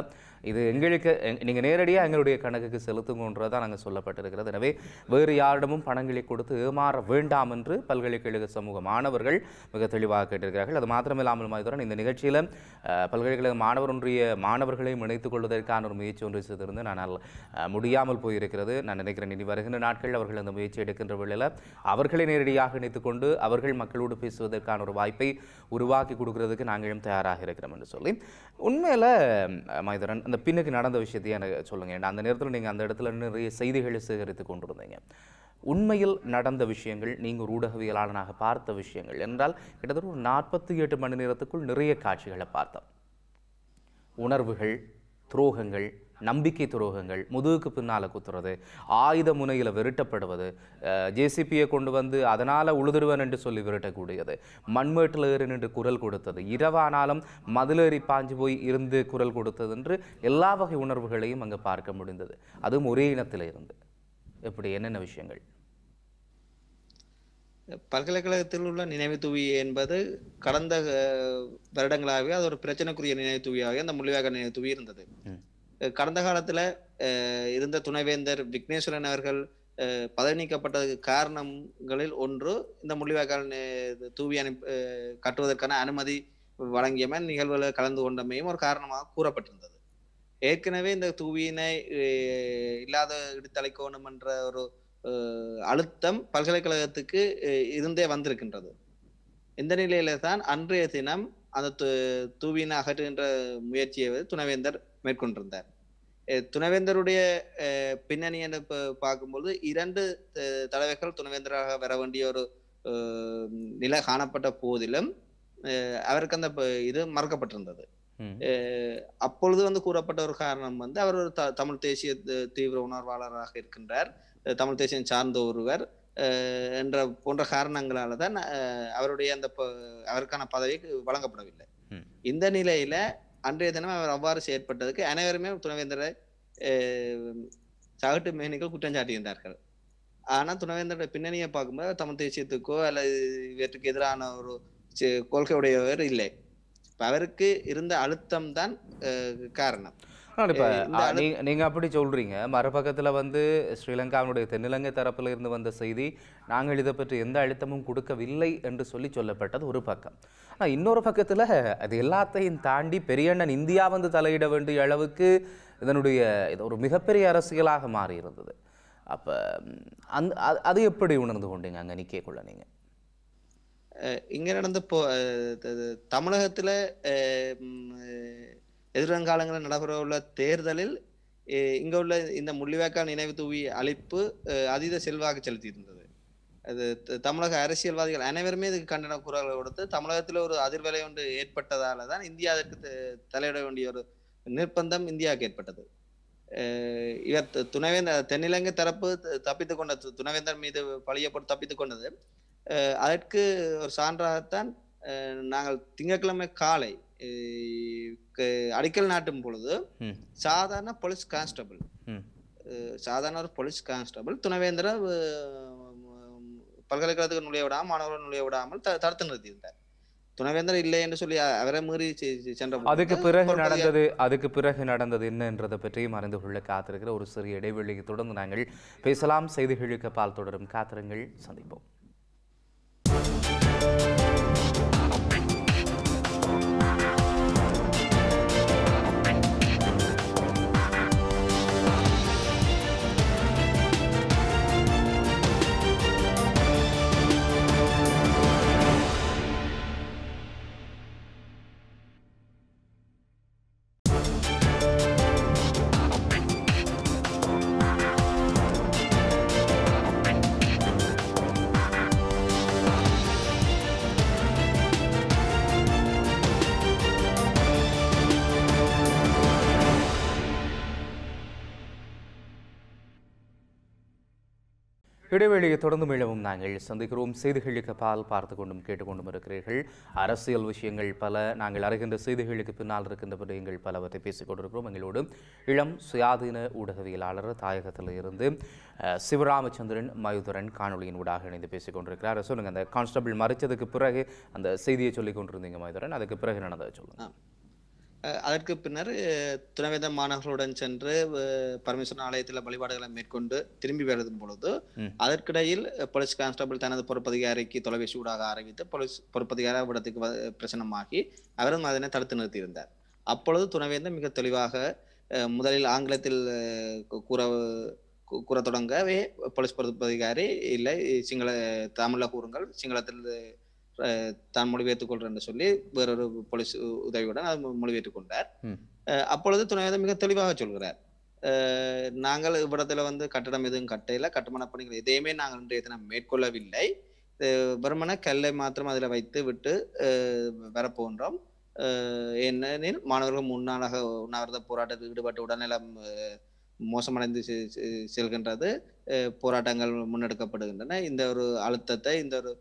Speaker 1: இது எங்களுக்கு நீங்கள் நேரடியாக எங்களுடைய கணக்குக்கு செலுத்துங்கன்றதான் நாங்கள் சொல்லப்பட்டிருக்கிறது எனவே வேறு யாரிடமும் பணங்களை கொடுத்து ஏமாற வேண்டாம் என்று பல்கலைக்கழக சமூக மாணவர்கள் மிக தெளிவாக கேட்டிருக்கிறார்கள் அது மாத்திரமில்லாமல் மாதிரி இந்த நிகழ்ச்சியில் பல்கலைக்கழக மாணவர் ஒன்றிய மாணவர்களையும் இணைத்துக் கொள்வதற்காக அதற்கான ஒரு முயற்சி ஒன்று செய்திருந்து நான் முடியாமல் போயிருக்கிறது நான் நினைக்கிறேன் இனி வருகின்ற நாட்கள் அவர்கள் அந்த முயற்சி எடுக்கின்ற வேளையில் அவர்களை நேரடியாக இணைத்துக் கொண்டு அவர்கள் மக்களோடு பேசுவதற்கான ஒரு வாய்ப்பை உருவாக்கி கொடுக்கறதுக்கு நாங்களும் தயாராக இருக்கிறோம் என்று சொல்லி உண்மையில் மைதரன் அந்த பின்னுக்கு நடந்த விஷயத்தையும் எனக்கு சொல்லுங்க அந்த நேரத்தில் நீங்கள் அந்த இடத்துல நிறைய செய்திகளை சேகரித்து கொண்டிருந்தீங்க உண்மையில் நடந்த விஷயங்கள் நீங்கள் ஊடகவியலாளனாக பார்த்த விஷயங்கள் என்றால் கிட்டத்தட்ட ஒரு நாற்பத்தி எட்டு மணி நேரத்துக்குள் நிறைய காட்சிகளை பார்த்தோம் உணர்வுகள் துரோகங்கள் நம்பிக்கை துரோகங்கள் முதுகுக்கு பின்னால் குத்துறது ஆயுத முனையில் விரட்டப்படுவது ஜேசிபியை கொண்டு வந்து அதனால் உழுதுடுவேன் என்று சொல்லி விரட்டக்கூடியது மண்மேட்டில் ஏறு நின்று குரல் கொடுத்தது இரவானாலும் மதிலேறி பாஞ்சு போய் இருந்து குரல் கொடுத்தது என்று எல்லா வகை உணர்வுகளையும் அங்கே பார்க்க முடிந்தது அதுவும் ஒரே இனத்தில் இருந்து இப்படி என்னென்ன விஷயங்கள் பல்கலைக்கழகத்தில்
Speaker 2: உள்ள தூவி என்பது கடந்த வருடங்களாகவே அது ஒரு பிரச்சனைக்குரிய நினைவு தூவியாகவே அந்த முள்ளிவாக நினைவு தூவி இருந்தது கடந்த காலத்துல இருந்த துணைவேந்தர் விக்னேஸ்வரன் அவர்கள் பதவி நீக்கப்பட்டதுக்கு காரணங்களில் ஒன்று இந்த முள்ளிவாக தூவி அனுப்பி கட்டுவதற்கான அனுமதி வழங்கியமே நிகழ்வுகளை கலந்து கொண்டமையும் ஒரு காரணமாக கூறப்பட்டிருந்தது ஏற்கனவே இந்த தூவியினை இல்லாத இடித்தலைக்கோணும் என்ற ஒரு அழுத்தம் பல்கலைக்கழகத்துக்கு இருந்தே வந்திருக்கின்றது இந்த நிலையில தான் அன்றைய தினம் அந்த து தூவினை அகற்றுகின்ற முயற்சியை துணைவேந்தர் மேற்கொண்டிருந்தார் துணைவேந்தருடைய பின்னணி என்று பார்க்கும்போது இரண்டு தலைவர்கள் துணைவேந்தராக வர வேண்டிய ஒரு நிலை காணப்பட்ட போதிலும் அவருக்கு அந்த இது மறக்கப்பட்டிருந்தது அப்பொழுது வந்து கூறப்பட்ட ஒரு காரணம் வந்து அவர் ஒரு தமிழ் தேசிய தீவிர உணர்வாளராக இருக்கின்றார் தமிழ் தேசியம் சார்ந்த ஒருவர் என்ற போன்ற காரணங்களால தான் அவருடைய அந்த அவருக்கான பதவி வழங்கப்படவில்லை இந்த நிலையில அன்றைய தினம் அவர் அவ்வாறு செயற்பட்டதுக்கு அனைவருமே துணைவேந்தரை சகட்டு மேனிகள் குற்றம் சாட்டியிருந்தார்கள் ஆனா துணைவேந்தரோட பின்னணியை பார்க்கும்போது தமிழ் தேசியத்துக்கோ அல்லது இவற்றுக்கு எதிரான ஒரு உடையவர் இல்லை அவருக்கு இருந்த அழுத்தம் தான் காரணம்
Speaker 1: இப்போ நீங்கள் அப்படி சொல்கிறீங்க மறுபக்கத்தில் வந்து ஸ்ரீலங்காவினுடைய தென்னிலங்கை தரப்பில் இருந்து வந்த செய்தி நாங்கள் இதை பற்றி எந்த அழுத்தமும் கொடுக்கவில்லை என்று சொல்லி சொல்லப்பட்டது ஒரு பக்கம் ஆனால் இன்னொரு பக்கத்தில் அது எல்லாத்தையும் தாண்டி பெரியண்ணன் இந்தியா வந்து தலையிட வேண்டிய அளவுக்கு இதனுடைய இது ஒரு மிகப்பெரிய அரசியலாக மாறி இருந்தது அப்போ அந் அது எப்படி உணர்ந்து கொண்டீங்க அங்கே கொள்ள நீங்கள்
Speaker 2: இங்க நடந்த போ தமிழகத்துல எதிர்காலங்களில் நடைபெற உள்ள தேர்தலில் இங்கே உள்ள இந்த முள்ளிவாய்க்கால் நினைவு தூவி அழைப்பு அதீத செல்வாக்கு செலுத்தியிருந்தது அது தமிழக அரசியல்வாதிகள் அனைவருமே இதுக்கு கண்டன குரல் கொடுத்து தமிழகத்தில் ஒரு அதிர்வலை ஒன்று ஏற்பட்டதால தான் இந்தியா அதற்கு தலையிட வேண்டிய ஒரு நிர்பந்தம் இந்தியாவுக்கு ஏற்பட்டது இவர் துணைவேந்தர் தென்னிலங்கை தரப்பு தப்பித்து கொண்ட துணைவேந்தர் மீது பழிய போட்டு தப்பித்து கொண்டது அதற்கு ஒரு சான்றாகத்தான் நாங்கள் திங்கட்கிழமை காலை அடிக்கல் நாட்டும் பொழுது சாதாரண போலீஸ் கான்ஸ்டபிள் சாதாரண ஒரு போலீஸ் கான்ஸ்டபிள் துணைவேந்திர பல்கலைக்கழகத்துக்கு நுழைய விடாமல் மாணவர்கள் நுழைய விடாமல் தடுத்து நிறுத்தியிருந்தார் துணைவேந்தர் இல்லை என்று சொல்லி அவரை மீறி சென்ற அதுக்கு பிறகு நடந்தது
Speaker 1: அதுக்கு பிறகு நடந்தது என்னன்றதை பற்றியும் அறிந்து கொள்ள காத்திருக்கிற ஒரு சிறிய இடைவெளியை தொடர்ந்து நாங்கள் பேசலாம் செய்திகளுக்கு பால் தொடரும் காத்திரங்கள் சந்திப்போம் இடைவெளியை தொடர்ந்து மீளவும் நாங்கள் சந்திக்கிறோம் செய்திகளுக்கு பால் பார்த்து கொண்டும் கேட்டுக்கொண்டும் இருக்கிறீர்கள் அரசியல் விஷயங்கள் பல நாங்கள் அறிகின்ற செய்திகளுக்கு பின்னால் இருக்கின்ற விடயங்கள் பலவற்றை பேசிக் கொண்டிருக்கிறோம் எங்களோடு இளம் சுயாதீன ஊடகவியலாளர் தாயகத்தில் இருந்து சிவராமச்சந்திரன் மயுதரன் காணொலியின் ஊடாக இணைந்து பேசிக் கொண்டிருக்கிறார் சொல்லுங்கள் அந்த கான்ஸ்டபிள் மறைச்சதுக்கு பிறகு அந்த செய்தியை சொல்லிக் கொண்டிருந்தீங்க மயுதரன் அதுக்கு பிறகு நடந்ததை சொல்லுங்கள்
Speaker 2: அதற்கு பின்னர் துணைவேந்த மாணவர்களுடன் சென்று பரமேஸ்வரன் ஆலயத்தில் வழிபாடுகளை மேற்கொண்டு திரும்பி வருதும் பொழுது அதற்கிடையில் போலீஸ் கான்ஸ்டபிள் தனது பொறுப்பதிகாரிக்கு தொலைபேசி ஊடாக ஆரம்பித்து போலீஸ் பொறுப்பதிகார விடத்துக்கு பிரச்சனமாகி அவரும் அதனை தடுத்து நிறுத்தியிருந்தார் அப்பொழுது துணைவேந்தர் மிக தெளிவாக முதலில் ஆங்கிலத்தில் கூற கூற தொடங்கவே போலீஸ் பொறுப்பதிகாரி இல்லை சிங்கள தமிழில் கூறுங்கள் சிங்களத்தில் தான் மொழிபெயர்த்துக் கொள்றேன் என்று சொல்லி வேறொரு போலீஸ் உதவியுடன் அது மொழிபெயர்த்துக் கொண்டார் அப்பொழுது துணைவேந்தர் மிக தெளிவாக சொல்கிறார் நாங்கள் இவ்விடத்துல வந்து கட்டடம் எதுவும் கட்டையில கட்டுமான பணிகள் எதையுமே நாங்கள் இன்றைய தினம் மேற்கொள்ளவில்லை வருமான கல்லை மாத்திரம் அதில் வைத்து விட்டு வரப்போன்றோம் ஏனெனில் மாணவர்கள் முன்னாளாக உண்ணாவிரத போராட்டத்தில் ஈடுபட்டு உடல்நலம் மோசமடைந்து செல்கின்றது போராட்டங்கள் முன்னெடுக்கப்படுகின்றன இந்த ஒரு அழுத்தத்தை இந்த ஒரு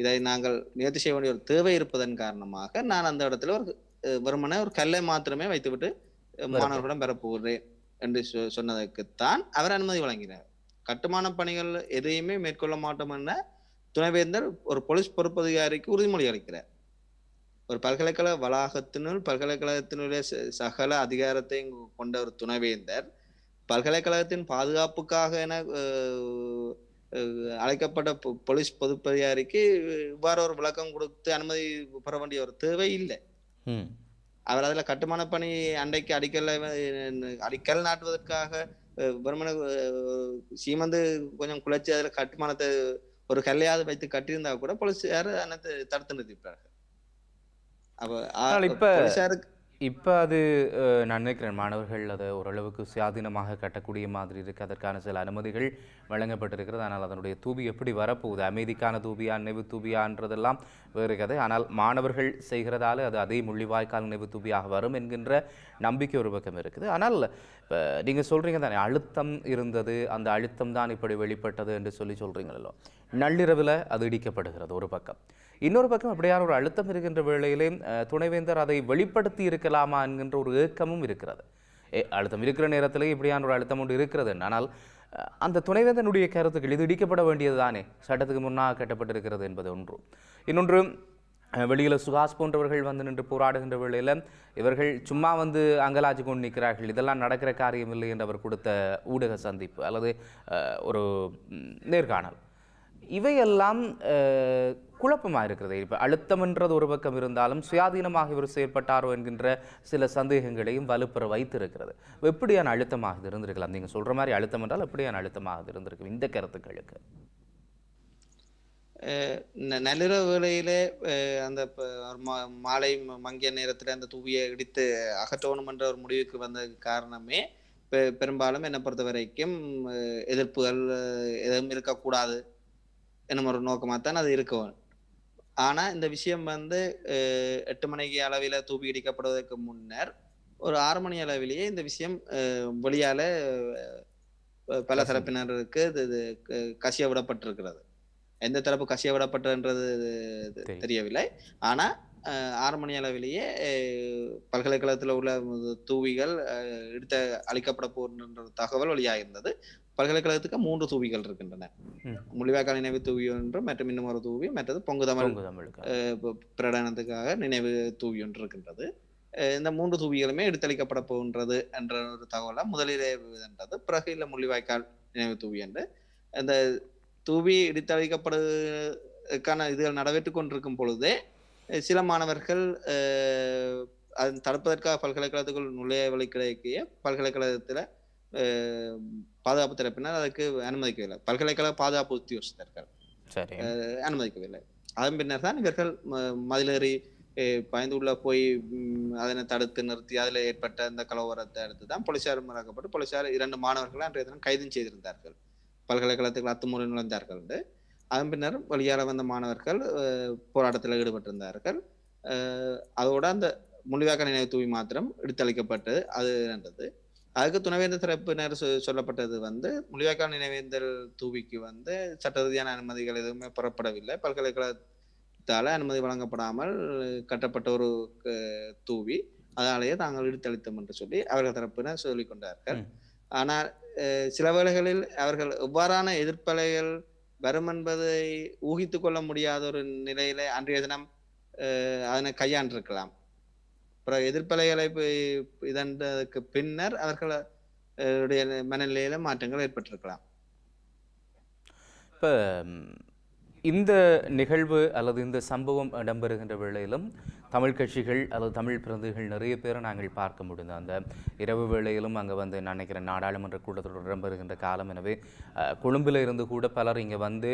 Speaker 2: இதை நாங்கள் நேர்த்தி செய்ய வேண்டிய ஒரு தேவை இருப்பதன் காரணமாக நான் அந்த இடத்துல ஒரு வருமான ஒரு கல்லை மாத்திரமே வைத்துவிட்டு மாணவர்களிடம் பெறப்போகிறேன் என்று சொன்னதற்குத்தான் அவர் அனுமதி வழங்கினார் கட்டுமான பணிகள் எதையுமே மேற்கொள்ள மாட்டோம் என துணைவேந்தர் ஒரு போலீஸ் பொறுப்பதிகாரிக்கு உறுதிமொழி அளிக்கிறார் ஒரு பல்கலைக்கழக வளாகத்தினுள் பல்கலைக்கழகத்தினுடைய சகல அதிகாரத்தையும் கொண்ட ஒரு துணைவேந்தர் பல்கலைக்கழகத்தின் பாதுகாப்புக்காக என அழைக்கப்பட்ட போலீஸ் பொதுப்பதிகாரிக்கு இவ்வாறு ஒரு விளக்கம் கொடுத்து அனுமதி பெற வேண்டிய ஒரு தேவை இல்லை அவர் அதில் கட்டுமான பணி அண்டைக்கு அடிக்கல் அடிக்கல் நாட்டுவதற்காக பிரம்மண சீமந்து கொஞ்சம் குளிச்சு அதில் கட்டுமானத்தை ஒரு கல்லையாவது வைத்து கட்டியிருந்தா கூட போலீஸ் போலீஸார் தடுத்து நிறுத்திவிட்டார்கள் அப்போ
Speaker 1: இப்போ அது நான் நினைக்கிறேன் மாணவர்கள் அதை ஓரளவுக்கு சுயாதீனமாக கட்டக்கூடிய மாதிரி இருக்குது அதற்கான சில அனுமதிகள் வழங்கப்பட்டிருக்கிறது ஆனால் அதனுடைய தூபி எப்படி வரப்போகுது அமைதிக்கான தூபியா நினைவு தூபியான்றதெல்லாம் வேறு கதை ஆனால் மாணவர்கள் செய்கிறதால அது அதே முள்ளிவாய்க்கால் நினைவு தூபியாக வரும் என்கின்ற நம்பிக்கை ஒரு பக்கம் இருக்குது ஆனால் இப்போ நீங்கள் சொல்கிறீங்க தானே அழுத்தம் இருந்தது அந்த அழுத்தம் தான் இப்படி வெளிப்பட்டது என்று சொல்லி சொல்கிறீங்களோ நள்ளிரவில் அது இடிக்கப்படுகிறது ஒரு பக்கம் இன்னொரு பக்கம் அப்படியான ஒரு அழுத்தம் இருக்கின்ற வேளையிலே துணைவேந்தர் அதை வெளிப்படுத்தி இருக்கலாமா என்கின்ற ஒரு ஏக்கமும் இருக்கிறது அழுத்தம் இருக்கிற நேரத்திலே இப்படியான ஒரு அழுத்தம் ஒன்று இருக்கிறது ஆனால் அந்த துணைவேந்தனுடைய கருத்துக்கள் இது இடிக்கப்பட வேண்டியது தானே சட்டத்துக்கு முன்னாக கட்டப்பட்டிருக்கிறது என்பது ஒன்று இன்னொன்று வெளியில் சுகாஸ் போன்றவர்கள் வந்து நின்று போராடுகின்ற வேளையில் இவர்கள் சும்மா வந்து அங்கலாஜி கொண்டு நிற்கிறார்கள் இதெல்லாம் நடக்கிற காரியம் இல்லை என்று அவர் கொடுத்த ஊடக சந்திப்பு அல்லது ஒரு நேர்காணல் இவையெல்லாம் குழப்பமாக இருக்கிறது இப்போ அழுத்தம்ன்றது ஒரு பக்கம் இருந்தாலும் சுயாதீனமாக இவர் செயற்பட்டாரோ என்கின்ற சில சந்தேகங்களையும் வலுப்பெற வைத்திருக்கிறது எப்படியான அழுத்தமாக இருந்திருக்கலாம் நீங்கள் சொல்கிற மாதிரி அழுத்தம் என்றால் எப்படியான அழுத்தமாக இருந்திருக்கு இந்த கருத்துக்களுக்கு
Speaker 2: நள்ளிரவு வேளையில அந்த மாலை மங்கிய நேரத்தில் அந்த தூவியை இடித்து அகற்றணும் என்ற ஒரு முடிவுக்கு வந்த காரணமே பெரும்பாலும் என்னை பொறுத்த வரைக்கும் எதிர்ப்புகள் எதுவும் இருக்கக்கூடாது என்னும் ஒரு தான் அது இருக்கும் ஆனா இந்த விஷயம் வந்து எட்டு மணிக்கு அளவில தூபி இடிக்கப்படுவதற்கு முன்னர் ஒரு ஆறு மணி அளவிலேயே இந்த விஷயம் வெளியால பல தரப்பினருக்கு இது கசிய விடப்பட்டிருக்கிறது எந்த தரப்பு கசிய விடப்பட்டதுன்றது தெரியவில்லை ஆனா ஆறு மணி அளவிலேயே பல்கலைக்கழகத்தில் உள்ள தூவிகள் எடுத்த அளிக்கப்பட போகின்ற தகவல் வழியாக இருந்தது பல்கலைக்கழகத்துக்கு மூன்று தூவிகள் இருக்கின்றன முள்ளிவாய்க்கால் நினைவு தூவி ஒன்று மற்றும் இன்னும் ஒரு தூவி மற்றது பொங்கு தமிழ் பிரடனத்துக்காக நினைவு தூவி ஒன்று இருக்கின்றது இந்த மூன்று தூவிகளுமே எடுத்தளிக்கப்பட போகின்றது என்ற ஒரு தகவலை முதலிலே என்றது பிறகு இல்லை முள்ளிவாய்க்கால் நினைவு தூவி என்று அந்த தூவி எடுத்தளிக்கப்படுவதற்கான இதுகள் நடைபெற்று கொண்டிருக்கும் பொழுதே சில மாணவர்கள் அதன் தடுப்பதற்காக பல்கலைக்கழகத்துக்குள் நுழைய வழி கிடைக்கிய பல்கலைக்கழகத்தில் பாதுகாப்பு தரப்பினர் அதுக்கு அனுமதிக்கவில்லை பல்கலைக்கழக பாதுகாப்பு உத்தியோகத்தர்கள் அனுமதிக்கவில்லை அதன் பின்னர் தான் இவர்கள் மதிலேறி பயந்து உள்ள போய் அதனை தடுத்து நிறுத்தி அதில் ஏற்பட்ட அந்த கலவரத்தை அடுத்து தான் போலீசார் முறைக்கப்பட்டு போலீசார் இரண்டு மாணவர்களை அன்றைய தினம் கைதும் செய்திருந்தார்கள் பல்கலைக்கழகத்துக்கு அத்துமுறை நுழைந்தார்கள் அதன் பின்னர் வெளியால வந்த மாணவர்கள் போராட்டத்தில் ஈடுபட்டிருந்தார்கள் அதோட அந்த முள்ளிவாக்க நினைவு தூவி மாத்திரம் எடுத்தளிக்கப்பட்டு அது நடந்தது அதுக்கு துணைவேந்தர் தரப்பினர் சொல்லப்பட்டது வந்து முள்ளிவாய்க்கால் நினைவேந்தல் தூவிக்கு வந்து சட்ட ரீதியான அனுமதிகள் எதுவுமே புறப்படவில்லை பல்கலைக்கழகத்தால் அனுமதி வழங்கப்படாமல் கட்டப்பட்ட ஒரு தூவி அதாலேயே தாங்கள் இழுத்தளித்தோம் என்று சொல்லி அவர்கள் தரப்பினர் சொல்லிக் கொண்டார்கள் ஆனால் சில வேளைகளில் அவர்கள் எவ்வாறான எதிர்ப்பலைகள் வரும் என்பதை ஊகித்து கொள்ள முடியாத ஒரு நிலையில அன்றைய தினம் அதனை கையாண்டிருக்கலாம் அப்புறம் எதிர்ப்பலைகளை இதற்கு பின்னர் அவர்களுடைய மனநிலையில மாற்றங்கள் ஏற்பட்டிருக்கலாம்
Speaker 1: இப்போ இந்த நிகழ்வு அல்லது இந்த சம்பவம் இடம்பெறுகின்ற வேளையிலும் தமிழ் கட்சிகள் அல்லது தமிழ் பிரதிகள் நிறைய பேரை நாங்கள் பார்க்க முடிந்தோம் அந்த இரவு வேளையிலும் அங்கே வந்து நினைக்கிற நாடாளுமன்ற கூட்டத்தொடர் இடம்பெறுகின்ற காலம் எனவே கொழும்பில் இருந்து கூட பலர் இங்கே வந்து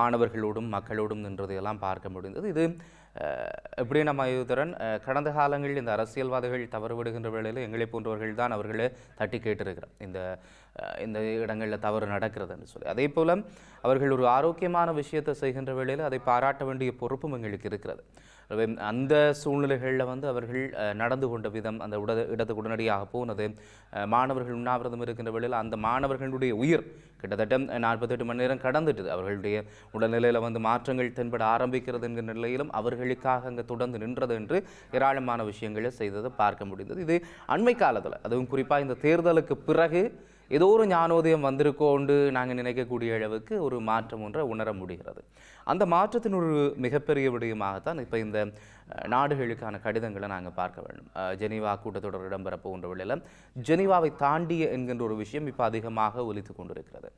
Speaker 1: மாணவர்களோடும் மக்களோடும் நின்றதையெல்லாம் பார்க்க முடிந்தது இது எப்படி நம்ம ஐயோதரன் கடந்த காலங்களில் இந்த அரசியல்வாதிகள் தவறு விடுகின்ற வேளையில் எங்களை போன்றவர்கள் தான் அவர்களை தட்டி கேட்டிருக்கிறோம் இந்த இந்த இடங்களில் தவறு நடக்கிறதுன்னு சொல்லி அதே போல் அவர்கள் ஒரு ஆரோக்கியமான விஷயத்தை செய்கின்ற வேளையில் அதை பாராட்ட வேண்டிய பொறுப்பும் எங்களுக்கு இருக்கிறது அந்த சூழ்நிலைகளில் வந்து அவர்கள் நடந்து கொண்ட விதம் அந்த உட இடத்துக்கு உடனடியாக போனது மாணவர்கள் உண்ணாவிரதம் இருக்கின்ற வேளையில் அந்த மாணவர்களுடைய உயிர் கிட்டத்தட்ட நாற்பத்தெட்டு மணி நேரம் கடந்துட்டு அவர்களுடைய உடல்நிலையில் வந்து மாற்றங்கள் தென்பட ஆரம்பிக்கிறது என்கிற நிலையிலும் அவர்களுக்காக அங்கே தொடர்ந்து நின்றது என்று ஏராளமான விஷயங்களை செய்ததை பார்க்க முடிந்தது இது அண்மை காலத்தில் அதுவும் குறிப்பாக இந்த தேர்தலுக்கு பிறகு ஏதோ ஒரு ஞானோதயம் வந்திருக்கோண்டு நாங்கள் நினைக்கக்கூடிய அளவுக்கு ஒரு மாற்றம் ஒன்றை உணர முடிகிறது அந்த மாற்றத்தின் ஒரு மிகப்பெரிய விடயமாகத்தான் இப்போ இந்த நாடுகளுக்கான கடிதங்களை நாங்கள் பார்க்க வேண்டும் ஜெனீவா கூட்டத்தொடர் இடம்பெற போன்ற வழியில் ஜெனிவாவை தாண்டிய என்கின்ற ஒரு விஷயம் இப்போ அதிகமாக ஒலித்து கொண்டிருக்கிறது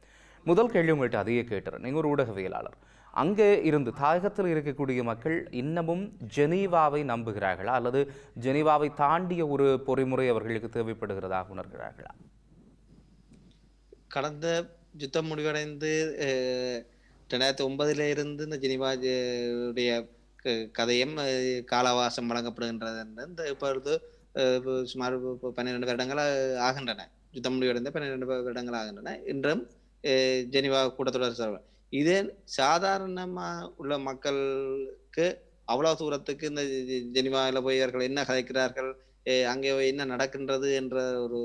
Speaker 1: முதல் கேள்வி உங்கள்கிட்ட அதையே கேட்டுறேன் நீங்கள் ஒரு ஊடகவியலாளர் அங்கே இருந்து தாயகத்தில் இருக்கக்கூடிய மக்கள் இன்னமும் ஜெனீவாவை நம்புகிறார்களா அல்லது ஜெனீவாவை தாண்டிய ஒரு பொறிமுறை அவர்களுக்கு தேவைப்படுகிறதாக உணர்கிறார்களா
Speaker 2: கடந்த யுத்தம் முடிவடைந்து ரெண்டாயிரத்தி ஒன்பதுல இருந்து இந்த ஜெனிவாடைய கதையும் காலவாசம் வழங்கப்படுகின்றது இந்த இப்பொழுது சுமார் பன்னிரெண்டு வருடங்கள் ஆகின்றன யுத்தம் முடிவடைந்த பன்னிரெண்டு வருடங்கள் ஆகின்றன இன்றும் ஜெனிவா கூட்டத்தொடர் சொல்றேன் இதே சாதாரணமா உள்ள மக்களுக்கு அவ்வளவு தூரத்துக்கு இந்த ஜெனிவாவில் போய் இவர்கள் என்ன கதைக்கிறார்கள் அங்கே என்ன நடக்கின்றது என்ற ஒரு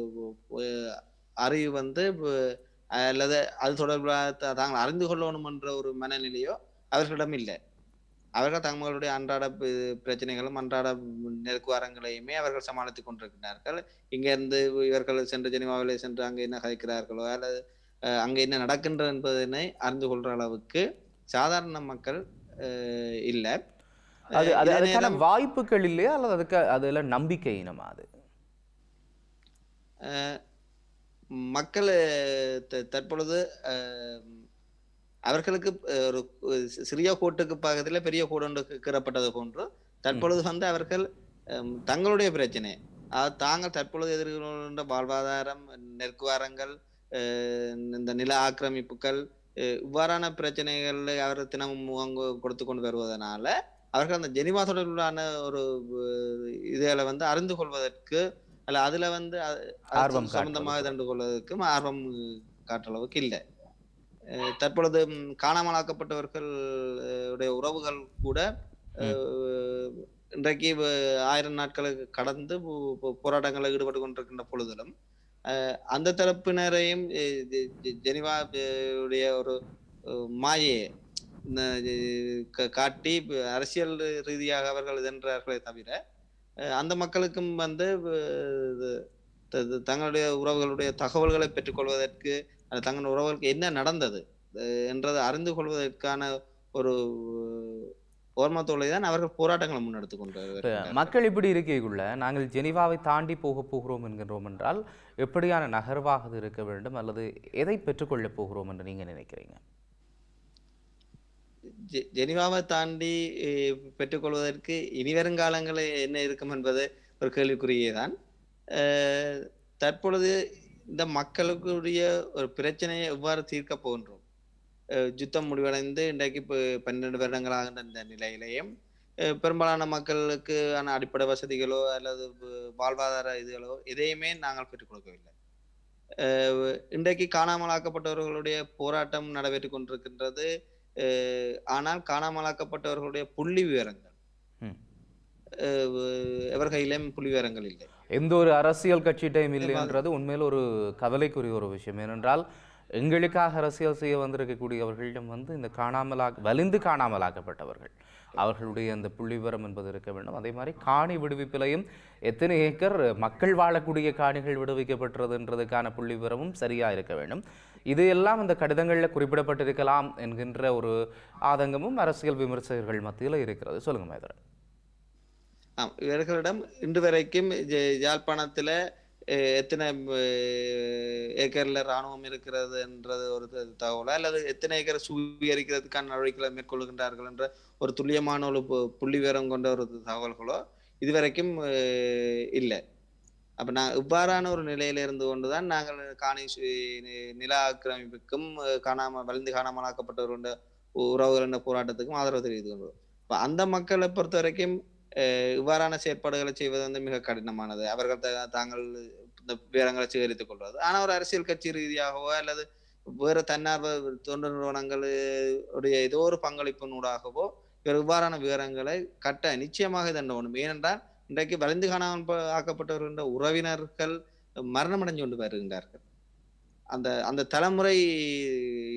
Speaker 2: அறிவு வந்து அல்லது அது தொடர்பாக தாங்கள் அறிந்து கொள்ளணும் என்ற ஒரு மனநிலையோ அவர்களிடம் இல்லை அவர்கள் தங்களுடைய அன்றாட பிரச்சனைகளும் அன்றாட நெருக்குவாரங்களையுமே அவர்கள் சமாளித்துக் கொண்டிருக்கிறார்கள் இருந்து இவர்கள் சென்று ஜெனிவாவிலே சென்று அங்கே என்ன கதைக்கிறார்களோ அல்லது அங்கே என்ன நடக்கின்றது என்பதனை அறிந்து கொள்ற அளவுக்கு சாதாரண மக்கள் இல்லை அது அதுக்கான
Speaker 1: வாய்ப்புகள் இல்லையா அல்லது அதுக்கு அதில் நம்பிக்கை இனமா அது
Speaker 2: மக்கள் தற்பொழுது அவர்களுக்கு ஒரு சிறிய கோட்டுக்கு பக்கத்தில் பெரிய கோடு கீறப்பட்டது போன்று தற்பொழுது வந்து அவர்கள் தங்களுடைய பிரச்சனை அதாவது தாங்கள் தற்பொழுது எதிர்கொள்கின்ற வாழ்வாதாரம் நெருக்குவாரங்கள் இந்த நில ஆக்கிரமிப்புகள் இவ்வாறான பிரச்சனைகள் அவர் தினமும் கொடுத்து கொண்டு வருவதனால அவர்கள் அந்த ஜெனிவா தொடர்பிலான ஒரு இதில் வந்து அறிந்து கொள்வதற்கு அல்ல அதுல வந்து ஆர்வம் சம்பந்தமாக தண்டு கொள்வதற்கும் ஆர்வம் காட்டுற அளவுக்கு இல்லை தற்பொழுது காணாமலாக்கப்பட்டவர்கள் உடைய உறவுகள் கூட இன்றைக்கு ஆயிரம் நாட்களுக்கு கடந்து போராட்டங்களில் ஈடுபட்டு கொண்டிருக்கின்ற பொழுதிலும் அந்த தரப்பினரையும் ஜெனிவா உடைய ஒரு மாயை காட்டி அரசியல் ரீதியாக அவர்கள் இதென்றார்களே தவிர அந்த மக்களுக்கும் வந்து தங்களுடைய உறவுகளுடைய தகவல்களை பெற்றுக்கொள்வதற்கு தங்கள் உறவுகளுக்கு என்ன நடந்தது என்றதை அறிந்து கொள்வதற்கான ஒரு ஓர்மத்தோலை தான் அவர்கள் போராட்டங்களை முன்னெடுத்து கொண்டு
Speaker 1: மக்கள் இப்படி இருக்கைக்குள்ள நாங்கள் ஜெனிவாவை தாண்டி போக போகிறோம் என்கின்றோம் என்றால் எப்படியான நகர்வாக இருக்க வேண்டும் அல்லது எதை பெற்றுக்கொள்ளப் போகிறோம் என்று நீங்கள் நினைக்கிறீங்க
Speaker 2: ஜெனிவாவை தாண்டி பெற்றுக்கொள்வதற்கு இனி வருங்காலங்களில் என்ன இருக்கும் என்பது ஒரு கேள்விக்குறியே தான் தற்பொழுது இந்த மக்களுக்குரிய ஒரு பிரச்சனையை எவ்வாறு தீர்க்க போகின்றோம் யுத்தம் முடிவடைந்து இன்றைக்கு இப்போ பன்னெண்டு வருடங்களாக இந்த நிலையிலேயும் பெரும்பாலான மக்களுக்கான அடிப்படை வசதிகளோ அல்லது வாழ்வாதார இதுகளோ எதையுமே நாங்கள் பெற்றுக் கொடுக்கவில்லை இன்றைக்கு காணாமல் ஆக்கப்பட்டவர்களுடைய போராட்டம் நடைபெற்று கொண்டிருக்கின்றது ஆனால் காணாமலாக்கப்பட்டவர்களுடைய புள்ளி விவரங்கள் இவர்களிலும் புள்ளி விவரங்கள் இல்லை
Speaker 1: எந்த ஒரு அரசியல் கட்சியிட்டையும் இல்லைன்றது உண்மையில் ஒரு கவலைக்குரிய ஒரு விஷயம் ஏனென்றால் எங்களுக்காக அரசியல் செய்ய வந்திருக்கக்கூடியவர்களிடம் வந்து இந்த காணாமலாக வலிந்து காணாமலாக்கப்பட்டவர்கள் அவர்களுடைய அந்த புள்ளிவிவரம் என்பது இருக்க வேண்டும் அதே மாதிரி காணி விடுவிப்பிலையும் எத்தனை ஏக்கர் மக்கள் வாழக்கூடிய காணிகள் விடுவிக்கப்பட்டதுன்றதுக்கான புள்ளிவிவரமும் சரியாக இருக்க வேண்டும் இது எல்லாம் அந்த கடிதங்களில் குறிப்பிடப்பட்டிருக்கலாம் என்கின்ற ஒரு ஆதங்கமும் அரசியல் விமர்சகர்கள் மத்தியில் இருக்கிறது சொல்லுங்க மேதரன்
Speaker 2: ஆம் இவர்களிடம் இன்று வரைக்கும் யாழ்ப்பாணத்தில் எத்தனை ஏக்கரில் இராணுவம் இருக்கிறது என்றது ஒரு தகவலா அல்லது எத்தனை ஏக்கரை சுவீகரிக்கிறதுக்கான நடவடிக்கைகளை மேற்கொள்கின்றார்கள் என்ற ஒரு துல்லியமான ஒரு புள்ளி விவரம் கொண்ட ஒரு தகவல்களோ இதுவரைக்கும் இல்லை அப்போ நான் இவ்வாறான ஒரு நிலையில இருந்து கொண்டு தான் நாங்கள் காணி நில ஆக்கிரமிப்புக்கும் காணாம வலிந்து காணாமலாக்கப்பட்டவருடைய உறவுகள் என்ற போராட்டத்துக்கும் ஆதரவு தெரிவித்து கொண்டோம் இப்போ அந்த மக்களை பொறுத்த வரைக்கும் இவ்வாறான செயற்பாடுகளை செய்வது வந்து மிக கடினமானது அவர்கள் தாங்கள் இந்த விவரங்களை சேகரித்துக் கொள்வது ஆனால் ஒரு அரசியல் கட்சி ரீதியாகவோ அல்லது வேறு தன்னார்வ தொண்டு நிறுவனங்களுடைய ஏதோ ஒரு பங்களிப்பினூடாகவோ இவ்வாறான விவரங்களை கட்ட நிச்சயமாக ஒன்று ஏனென்றால் இன்றைக்கு வளைந்து காணாமல் ஆக்கப்பட்டவர்கின்ற உறவினர்கள் மரணமடைஞ்சு கொண்டு வருகின்றார்கள் அந்த அந்த தலைமுறை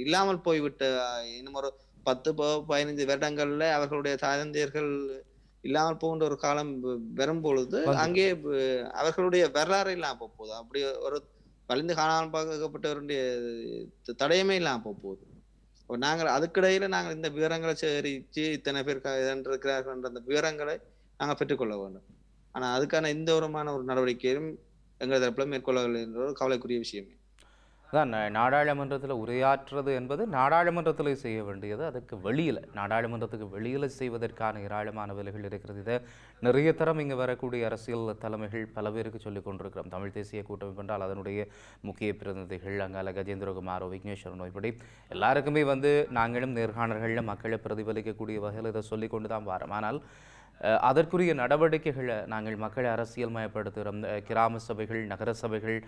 Speaker 2: இல்லாமல் போய்விட்ட இன்னும் ஒரு பத்து பதினைந்து வருடங்கள்ல அவர்களுடைய தாய்ந்தர்கள் இல்லாமல் போகின்ற ஒரு காலம் வரும் பொழுது அங்கே அவர்களுடைய வரலாறு இல்லாம போகுது அப்படி ஒரு வலிந்து காணாமல் பார்க்கப்பட்டவருடைய தடையமே இல்லாம போகுது நாங்கள் அதுக்கிடையில நாங்கள் இந்த விவரங்களை சேகரித்து இத்தனை பேர் இருக்கிறார்கள் என்ற அந்த விவரங்களை நாங்கள் பெற்றுக்கொள்ள வேண்டும் ஆனால் அதுக்கான எந்த விதமான ஒரு நடவடிக்கையும் எங்கள் தரப்பில் மேற்கொள்ளவில்லை என்ற ஒரு கவலைக்குரிய விஷயமே
Speaker 1: அதான் நாடாளுமன்றத்தில் உரையாற்றுறது என்பது நாடாளுமன்றத்தில் செய்ய வேண்டியது அதுக்கு வெளியில் நாடாளுமன்றத்துக்கு வெளியில் செய்வதற்கான ஏராளமான விலைகள் இருக்கிறது இதை நிறைய தரம் இங்கே வரக்கூடிய அரசியல் தலைமைகள் பல பேருக்கு சொல்லிக் கொண்டிருக்கிறோம் தமிழ் தேசிய கூட்டமைப்பு என்றால் அதனுடைய முக்கிய பிரதிநிதிகள் அங்கால கஜேந்திரகுமாரோ விக்னேஸ்வரனோ இப்படி எல்லாருக்குமே வந்து நாங்களும் நேர்காணல்களில் மக்களை பிரதிபலிக்கக்கூடிய வகையில் இதை சொல்லிக்கொண்டு தான் வரோம் ஆனால் அதற்குரிய நடவடிக்கைகளை நாங்கள் மக்களை அரசியல்மயப்படுத்துகிறோம் கிராம சபைகள் நகர சபைகள்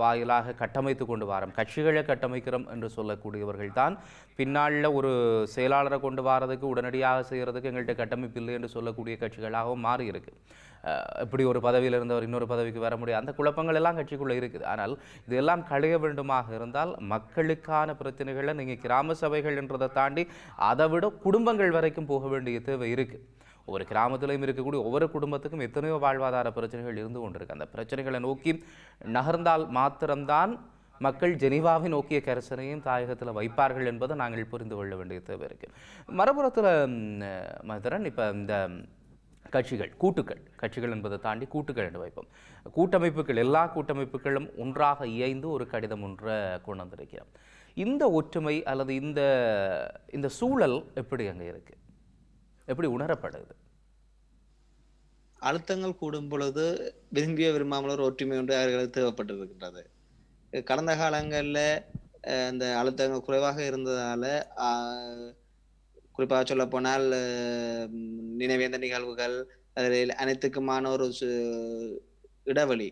Speaker 1: வாயிலாக கட்டமைத்து கொண்டு வரோம் கட்சிகளை கட்டமைக்கிறோம் என்று சொல்லக்கூடியவர்கள் தான் பின்னாளில் ஒரு செயலாளரை கொண்டு வரதுக்கு உடனடியாக செய்கிறதுக்கு எங்கள்கிட்ட கட்டமைப்பு இல்லை என்று சொல்லக்கூடிய கட்சிகளாகவும் மாறி இருக்கு இப்படி ஒரு பதவியில் இருந்தவர் இன்னொரு பதவிக்கு வர முடியும் அந்த குழப்பங்கள் எல்லாம் கட்சிக்குள்ளே இருக்குது ஆனால் இதெல்லாம் களைய வேண்டுமாக இருந்தால் மக்களுக்கான பிரச்சனைகளை நீங்கள் கிராம சபைகள் என்றதை தாண்டி அதை விட குடும்பங்கள் வரைக்கும் போக வேண்டிய தேவை இருக்குது ஒவ்வொரு கிராமத்திலையும் இருக்கக்கூடிய ஒவ்வொரு குடும்பத்துக்கும் எத்தனையோ வாழ்வாதார பிரச்சனைகள் இருந்து கொண்டிருக்கு அந்த பிரச்சனைகளை நோக்கி நகர்ந்தால் மாத்திரம்தான் மக்கள் ஜெனிவாவை நோக்கிய கரிசனையும் தாயகத்தில் வைப்பார்கள் என்பதை நாங்கள் புரிந்து கொள்ள வேண்டிய தேவை இருக்குது மறுபுறத்தில் மதுரன் இப்போ இந்த கட்சிகள் கூட்டுக்கள் கட்சிகள் என்பதை தாண்டி கூட்டுகள் என்று வைப்போம் கூட்டமைப்புகள் எல்லா கூட்டமைப்புகளும் ஒன்றாக இயைந்து ஒரு கடிதம் ஒன்றை கொண்டு வந்திருக்கிறோம் இந்த ஒற்றுமை அல்லது இந்த இந்த சூழல் எப்படி அங்கே இருக்குது எப்படி உணரப்படுது
Speaker 2: அழுத்தங்கள் கூடும் பொழுது விரும்பிய விரும்பாமல் ஒரு ஒற்றுமை ஒன்று அவர்களுக்கு தேவைப்பட்டிருக்கின்றது கடந்த காலங்களில் இந்த அழுத்தங்கள் குறைவாக இருந்ததால குறிப்பாக சொல்ல போனால் நினைவேந்த நிகழ்வுகள் அதில் அனைத்துக்குமான ஒரு இடைவெளி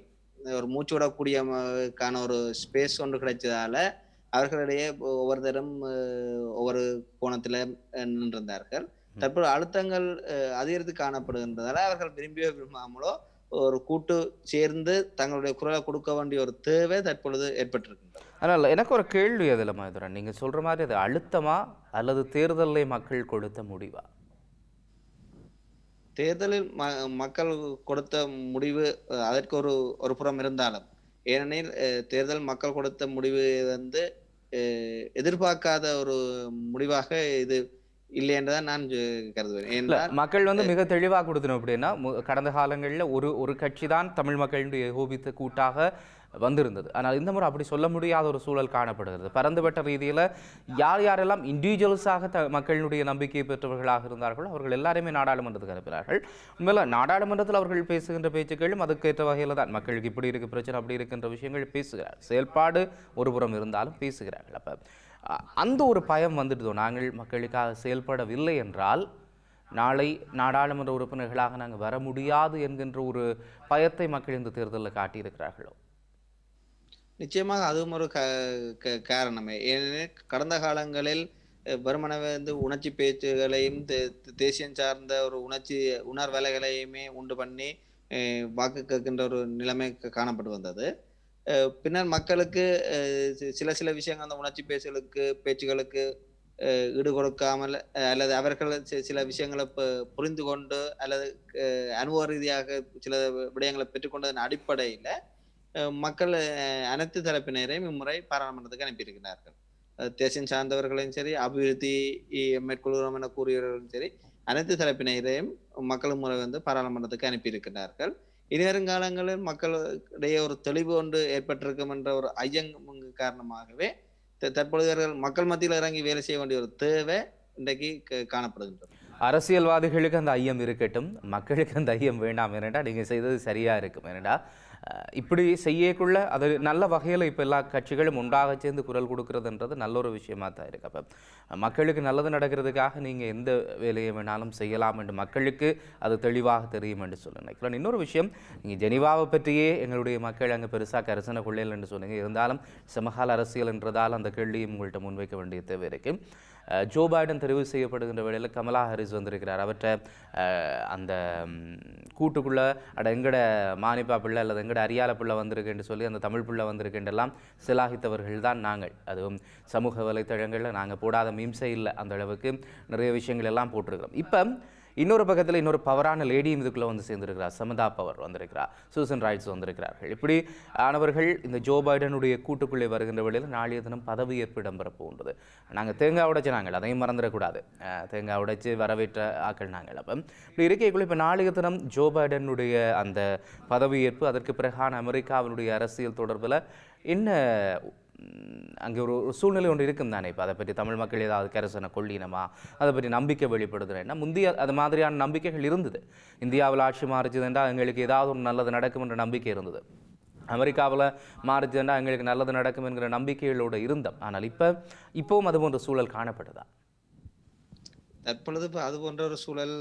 Speaker 2: ஒரு மூச்சு விடக்கூடியக்கான ஒரு ஸ்பேஸ் ஒன்று கிடைச்சதால அவர்களிடையே ஒவ்வொருத்தரும் ஒவ்வொரு கோணத்தில் நின்றிருந்தார்கள் தற்போது அழுத்தங்கள் அதிகரித்து காணப்படுகின்றதால
Speaker 1: அவர்கள் விரும்பியோ விரும்பாமலோ
Speaker 2: ஒரு கூட்டு சேர்ந்து தங்களுடைய குரலை கொடுக்க வேண்டிய
Speaker 1: ஒரு தேவை தற்பொழுது ஏற்பட்டிருக்கின்றது அதனால் எனக்கு ஒரு கேள்வி அதில் மாதிரன் நீங்கள் சொல்கிற மாதிரி அது அழுத்தமா அல்லது தேர்தலில் மக்கள் கொடுத்த முடிவா
Speaker 2: தேர்தலில் ம மக்கள் கொடுத்த முடிவு அதற்கு ஒரு ஒரு புறம் இருந்தாலும் ஏனெனில் தேர்தல் மக்கள் கொடுத்த முடிவு வந்து எதிர்பார்க்காத ஒரு முடிவாக இது இல்லை என்றுதான் நான் கருதுவேன் மக்கள் வந்து மிக
Speaker 1: தெளிவாக கொடுத்தணும் அப்படின்னா கடந்த காலங்களில் ஒரு ஒரு கட்சி தான் தமிழ் மக்களுடைய ஏகோபித்த கூட்டாக வந்திருந்தது ஆனால் இந்த முறை அப்படி சொல்ல முடியாத ஒரு சூழல் காணப்படுகிறது பரந்துபட்ட ரீதியில் யார் யாரெல்லாம் இண்டிவிஜுவல்ஸாக த மக்களினுடைய நம்பிக்கையை பெற்றவர்களாக இருந்தார்களோ அவர்கள் எல்லாருமே நாடாளுமன்றத்துக்கு அனுப்பினார்கள் உண்மையில் நாடாளுமன்றத்தில் அவர்கள் பேசுகின்ற பேச்சுக்களும் அதுக்கேற்ற வகையில் தான் மக்களுக்கு இப்படி இருக்க பிரச்சனை அப்படி இருக்கின்ற விஷயங்கள் பேசுகிறார் செயல்பாடு ஒரு புறம் இருந்தாலும் பேசுகிறார்கள் அப்போ அந்த ஒரு பயம் வந்துடுதோ நாங்கள் மக்களுக்காக செயல்படவில்லை என்றால் நாளை நாடாளுமன்ற உறுப்பினர்களாக நாங்கள் வர முடியாது என்கின்ற ஒரு பயத்தை மக்கள் இந்த தேர்தலில் காட்டியிருக்கிறார்களோ
Speaker 2: நிச்சயமாக அதுவும் ஒரு க காரணமே ஏனெனில் கடந்த காலங்களில் வருமனவை வந்து உணர்ச்சி பேச்சுகளையும் தேசியம் சார்ந்த ஒரு உணர்ச்சி உணர்வலைகளையுமே உண்டு பண்ணி வாக்கு கேட்கின்ற ஒரு நிலைமை காணப்பட்டு வந்தது பின்னர் மக்களுக்கு சில சில விஷயங்கள் அந்த உணர்ச்சி பேசுகளுக்கு பேச்சுகளுக்கு ஈடு கொடுக்காமல் அல்லது அவர்கள் சில விஷயங்களை புரிந்து கொண்டு அல்லது அனுபவ ரீதியாக சில விடயங்களை பெற்றுக்கொண்டதன் அடிப்படையில் மக்கள் அனைத்து தரப்பினரையும் இம்முறை பாராளுமன்றத்துக்கு அனுப்பியிருக்கிறார்கள் தேசியம் சார்ந்தவர்களையும் சரி அபிவிருத்தி மேற்கொள்கிறோம் என கூறியவர்களும் சரி அனைத்து தரப்பினரையும் மக்கள் முறை வந்து பாராளுமன்றத்துக்கு அனுப்பியிருக்கிறார்கள் இனிவருங்காலங்களில் மக்களிடையே ஒரு தெளிவு ஒன்று ஏற்பட்டிருக்கும் என்ற ஒரு ஐயம் காரணமாகவே தற்பொழுது மக்கள் மத்தியில் இறங்கி வேலை செய்ய வேண்டிய ஒரு தேவை இன்றைக்கு காணப்படுகின்றது
Speaker 1: அரசியல்வாதிகளுக்கு அந்த ஐயம் இருக்கட்டும் மக்களுக்கு அந்த ஐயம் வேண்டாம் ஏனடா நீங்கள் செய்தது சரியாக இருக்கும் ஏனடா இப்படி செய்யக்குள்ள அது நல்ல வகையில் இப்போ எல்லா கட்சிகளும் உண்டாக சேர்ந்து குரல் கொடுக்கறதுன்றது நல்ல ஒரு விஷயமா தான் இருக்கு அப்போ மக்களுக்கு நல்லது நடக்கிறதுக்காக நீங்கள் எந்த வேலையை வேணாலும் செய்யலாம் என்று மக்களுக்கு அது தெளிவாக தெரியும் என்று சொல்லுங்கள் நினைக்கிறேன் இன்னொரு விஷயம் நீங்கள் ஜெனிவாவை பற்றியே எங்களுடைய மக்கள் அங்கே பெருசாக கரிசன கொள்ளையில் என்று சொன்னீங்க இருந்தாலும் சமகால அரசியல் என்றதால் அந்த கேள்வியும் உங்கள்கிட்ட முன்வைக்க வேண்டிய தேவை இருக்குது ஜோ பைடன் தெரிவு செய்யப்படுகின்ற வேளையில் கமலா ஹாரிஸ் வந்திருக்கிறார் அவற்றை அந்த கூட்டுக்குள்ளே அட எங்கட மானிப்பா பிள்ளை அல்லது எங்கட அரியால பிள்ளை வந்திருக்கேன் சொல்லி அந்த தமிழ் பிள்ளை வந்திருக்குன்றெல்லாம் சிலாகித்தவர்கள் தான் நாங்கள் அதுவும் சமூக வலைத்தளங்களில் நாங்கள் போடாத மீம்ஸே இல்லை அந்த அளவுக்கு நிறைய விஷயங்கள் எல்லாம் போட்டிருக்கிறோம் இப்போ இன்னொரு பக்கத்தில் இன்னொரு பவரான லேடியும் இதுக்குள்ளே வந்து சேர்ந்துருக்கிறார் சமதா பவர் வந்திருக்கிறார் சூசன் ராய்ட்ஸ் வந்திருக்கிறார்கள் இப்படி ஆனவர்கள் இந்த ஜோ பைடனுடைய கூட்டுக்குள்ளே வருகின்ற வழியில் நாளைய தினம் பதவியேற்பு இடம்பெற போன்றது நாங்கள் தேங்காய் உடைச்சு நாங்கள் அதையும் மறந்துடக்கூடாது தேங்காய் உடைச்சு வரவேற்ற ஆக்கள் நாங்கள் அப்போ இப்படி இருக்கைக்குள்ள இப்போ நாளைய தினம் ஜோ பைடனுடைய அந்த பதவியேற்பு அதற்கு பிறகான அமெரிக்காவினுடைய அரசியல் தொடர்பில் என்ன அங்கே ஒரு ஒரு சூழ்நிலை ஒன்று இருக்கும் தானே இப்போ அதை பற்றி தமிழ் மக்கள் ஏதாவது கரசனை கொள்ளினமா அதை பற்றி நம்பிக்கை வெளிப்படுத்துகிறேன்னா முந்தைய அது மாதிரியான நம்பிக்கைகள் இருந்தது இந்தியாவில் ஆட்சி மாறிச்சது என்றால் எங்களுக்கு ஏதாவது ஒன்று நல்லது நடக்கும் என்ற நம்பிக்கை இருந்தது அமெரிக்காவில் என்றால் எங்களுக்கு நல்லது நடக்கும் என்கிற நம்பிக்கைகளோடு இருந்தோம் ஆனால் இப்போ இப்போவும் அது போன்ற சூழல் காணப்படுதா
Speaker 2: தற்பொழுது இப்போ அது போன்ற ஒரு சூழல்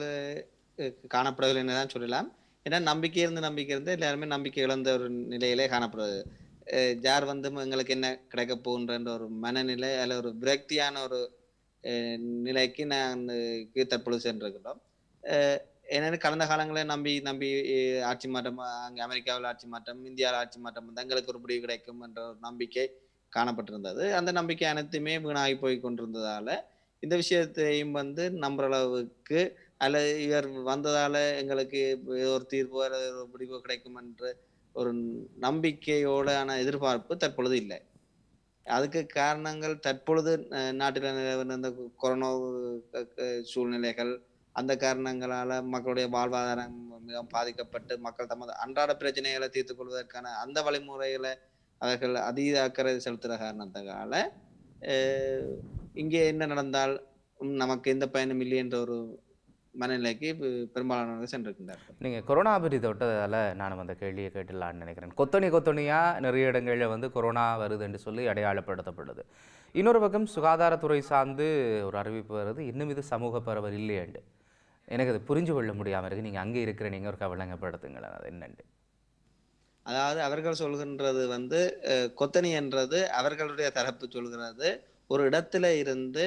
Speaker 2: காணப்படவில்லை தான் சொல்லலாம் ஏன்னா நம்பிக்கை இருந்து நம்பிக்கை இருந்து எல்லாருமே நம்பிக்கை இழந்த ஒரு நிலையிலே காணப்படுது ஜார் வந்து எங்களுக்கு என்ன கிடைக்க போகுன்ற ஒரு மனநிலை அல்ல ஒரு விரக்தியான ஒரு நிலைக்கு நான் தற்பொழுது சென்றிருக்கிறோம் ஏன்னா கடந்த காலங்களை நம்பி நம்பி ஆட்சி மாற்றம் அங்கே அமெரிக்காவில் ஆட்சி மாற்றம் இந்தியாவில் ஆட்சி மாற்றம் வந்து எங்களுக்கு ஒரு முடிவு கிடைக்கும் என்ற ஒரு நம்பிக்கை காணப்பட்டிருந்தது அந்த நம்பிக்கை அனைத்துமே வீணாகி போய் கொண்டிருந்ததால இந்த விஷயத்தையும் வந்து நம்புற அளவுக்கு அல்ல இவர் வந்ததால எங்களுக்கு ஒரு தீர்வோ ஒரு முடிவோ கிடைக்கும் என்று ஒரு நம்பிக்கையோடான எதிர்பார்ப்பு தற்பொழுது இல்லை அதுக்கு காரணங்கள் தற்பொழுது நாட்டில் நிலவின இந்த கொரோனா சூழ்நிலைகள் அந்த காரணங்களால் மக்களுடைய வாழ்வாதாரம் மிகவும் பாதிக்கப்பட்டு மக்கள் தமது அன்றாட பிரச்சனைகளை தீர்த்து கொள்வதற்கான அந்த வழிமுறைகளை அவர்கள் அதீத அக்கறை செலுத்துகிற காரணத்தினால இங்கே என்ன நடந்தால் நமக்கு எந்த பயனும் இல்லை என்ற ஒரு மனநிலைக்கு பெரும்பாலானவர்கள்
Speaker 1: சென்றிருக்கின்றார்கள் நீங்கள் கொரோனா பற்றி தொட்டதால் நான் அந்த கேள்வியை கேட்டுடலான்னு நினைக்கிறேன் கொத்தணி கொத்தணியாக நிறைய இடங்களில் வந்து கொரோனா வருது என்று சொல்லி அடையாளப்படுத்தப்படுது இன்னொரு பக்கம் சுகாதாரத்துறை சார்ந்து ஒரு அறிவிப்பு வருது இன்னும் இது சமூக பரவல் இல்லையாண்டு எனக்கு அது புரிஞ்சு கொள்ள முடியாமல் இருக்குது நீங்கள் அங்கே இருக்கிற நீங்கள் ஒரு கவலைங்கப்படுத்துங்கள் அது என்னண்டு
Speaker 2: அதாவது அவர்கள் சொல்கின்றது வந்து கொத்தணி என்றது அவர்களுடைய தரப்பு சொல்கிறது ஒரு இடத்துல இருந்து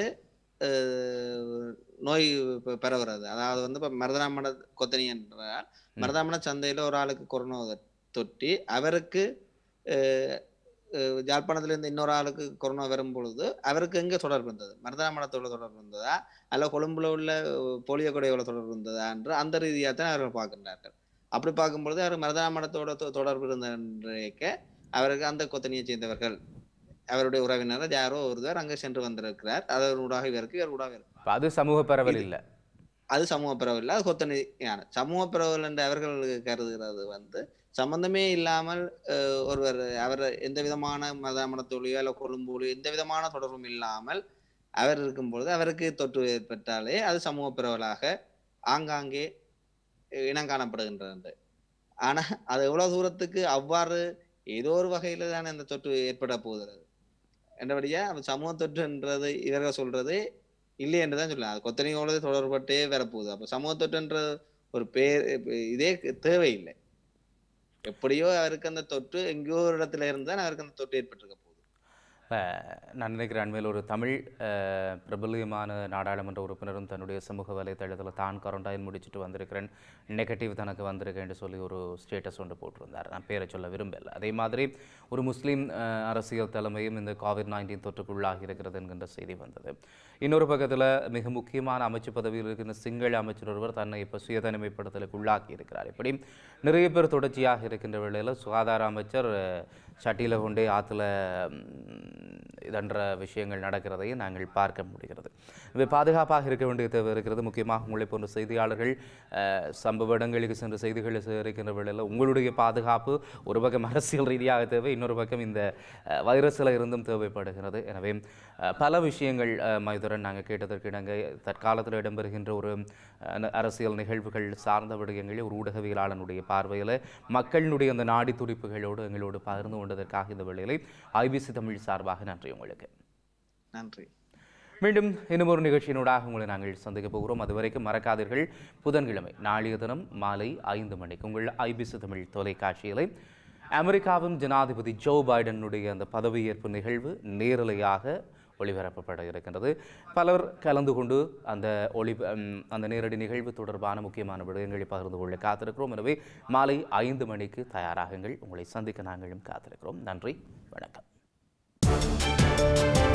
Speaker 2: நோய் பெற வராது அதாவது வந்து இப்போ மருதராமண கொத்தனி என்றால் மருதாமண சந்தையில் ஒரு ஆளுக்கு கொரோனா தொட்டி அவருக்கு யாழ்ப்பாணத்திலிருந்து இன்னொரு ஆளுக்கு கொரோனா வரும் பொழுது அவருக்கு எங்கே தொடர்பு இருந்தது மருதாமணத்தோட தொடர்பு இருந்ததா அல்ல கொழும்புல உள்ள போலியோ கொடையோட தொடர்பு இருந்ததா என்று அந்த ரீதியாக தான் அவர்கள் பார்க்கின்றார்கள் அப்படி பார்க்கும்பொழுது அவர் மருதாமணத்தோட தொடர்பு இருந்த அவருக்கு அந்த கொத்தனியை சேர்ந்தவர்கள் அவருடைய உறவினர் யாரோ ஒருவர் அங்கே சென்று வந்திருக்கிறார் அதன் ஊடாக இவருக்கு இவர் ஊடாக இருக்கு
Speaker 1: அது சமூக பரவல் இல்லை
Speaker 2: அது சமூக பரவல் இல்லை அது கொத்தனியான சமூக பரவல் என்று அவர்கள் கருதுகிறது வந்து சம்பந்தமே இல்லாமல் ஒருவர் அவர் எந்த விதமான மத மனத்தொழிலோ இல்லை கொழும்போலியோ எந்த விதமான தொடர்பும் இல்லாமல் அவர் இருக்கும் பொழுது அவருக்கு தொற்று ஏற்பட்டாலே அது சமூக பரவலாக ஆங்காங்கே இனம் காணப்படுகின்றது ஆனால் அது எவ்வளோ தூரத்துக்கு அவ்வாறு ஏதோ ஒரு வகையில் தான் இந்த தொற்று ஏற்பட போகிறது என்றபடியா சமூக தொற்றுன்றது இவர்கள் சொல்றது இல்லை என்றுதான் சொல்லலாம் அது கொத்தனையோடு தொடர்பட்டே வரப்போகுது அப்ப சமூக தொற்றுன்ற ஒரு பேர் இதே தேவையில்லை எப்படியோ அவருக்கு அந்த தொற்று எங்கேயோ ஒரு இடத்துல இருந்தால் அவருக்கு அந்த தொற்று ஏற்பட்டிருக்க
Speaker 1: நான் நினைக்கிறேன் அண்மையில் ஒரு தமிழ் பிரபலியமான நாடாளுமன்ற உறுப்பினரும் தன்னுடைய சமூக வலைத்தளத்தில் தான் கொரோண்டாயில் முடிச்சுட்டு வந்திருக்கிறேன் நெகட்டிவ் தனக்கு வந்திருக்கேன்னு சொல்லி ஒரு ஸ்டேட்டஸ் ஒன்று போட்டிருந்தார் நான் பேரை சொல்ல விரும்பலை அதே மாதிரி ஒரு முஸ்லீம் அரசியல் தலைமையும் இந்த கோவிட் நைன்டீன் தொற்றுக்குள்ளாகி இருக்கிறது என்கின்ற செய்தி வந்தது இன்னொரு பக்கத்தில் மிக முக்கியமான அமைச்சு பதவியில் இருக்கின்ற சிங்கள அமைச்சர் ஒருவர் தன்னை இப்போ சுயதனிமைப்படுத்தலுக்கு உள்ளாக்கி இருக்கிறார் இப்படி நிறைய பேர் தொடர்ச்சியாக இருக்கின்ற வேளையில் சுகாதார அமைச்சர் சட்டியில் கொண்டு ஆற்றுல இதன்ற விஷயங்கள் நடக்கிறதையும் நாங்கள் பார்க்க முடிகிறது இவை பாதுகாப்பாக இருக்க வேண்டிய தேவை இருக்கிறது முக்கியமாக உங்களை போன்ற செய்தியாளர்கள் சம்பவ இடங்களுக்கு சென்று செய்திகளை சேகரிக்கின்ற வேளையில் உங்களுடைய பாதுகாப்பு ஒரு பக்கம் அரசியல் ரீதியாக தேவை இன்னொரு பக்கம் இந்த வைரஸில் இருந்தும் தேவைப்படுகிறது எனவே பல விஷயங்கள் மைதுரன் நாங்கள் கேட்டதற்கு இணங்க தற்காலத்தில் இடம்பெறுகின்ற ஒரு அரசியல் நிகழ்வுகள் சார்ந்த விடயங்களில் ஒரு ஊடகவியலாளனுடைய பார்வையில் மக்களினுடைய அந்த நாடி துடிப்புகளோடு எங்களோடு பகிர்ந்து கொண்டதற்காக இந்த வேளையிலே ஐபிசி தமிழ் சார்பாக நன்றி உங்களுக்கு நன்றி மீண்டும் இன்னும் ஒரு நிகழ்ச்சியினூடாக உங்களை நாங்கள் சந்திக்க போகிறோம் அதுவரைக்கும் மறக்காதீர்கள் புதன்கிழமை நாளைய தினம் மாலை ஐந்து மணிக்கு உங்கள் ஐபிசி தமிழ் தொலைக்காட்சியிலே அமெரிக்காவின் ஜனாதிபதி ஜோ பைடனுடைய அந்த பதவியேற்பு நிகழ்வு நேரலையாக ஒளிபரப்பப்பட இருக்கின்றது பலர் கலந்து கொண்டு அந்த ஒளி அந்த நேரடி நிகழ்வு தொடர்பான முக்கியமான விடயங்களை பகிர்ந்து கொள்ள காத்திருக்கிறோம் எனவே மாலை ஐந்து மணிக்கு தயாராகுங்கள் உங்களை சந்திக்க நாங்களும் காத்திருக்கிறோம் நன்றி வணக்கம்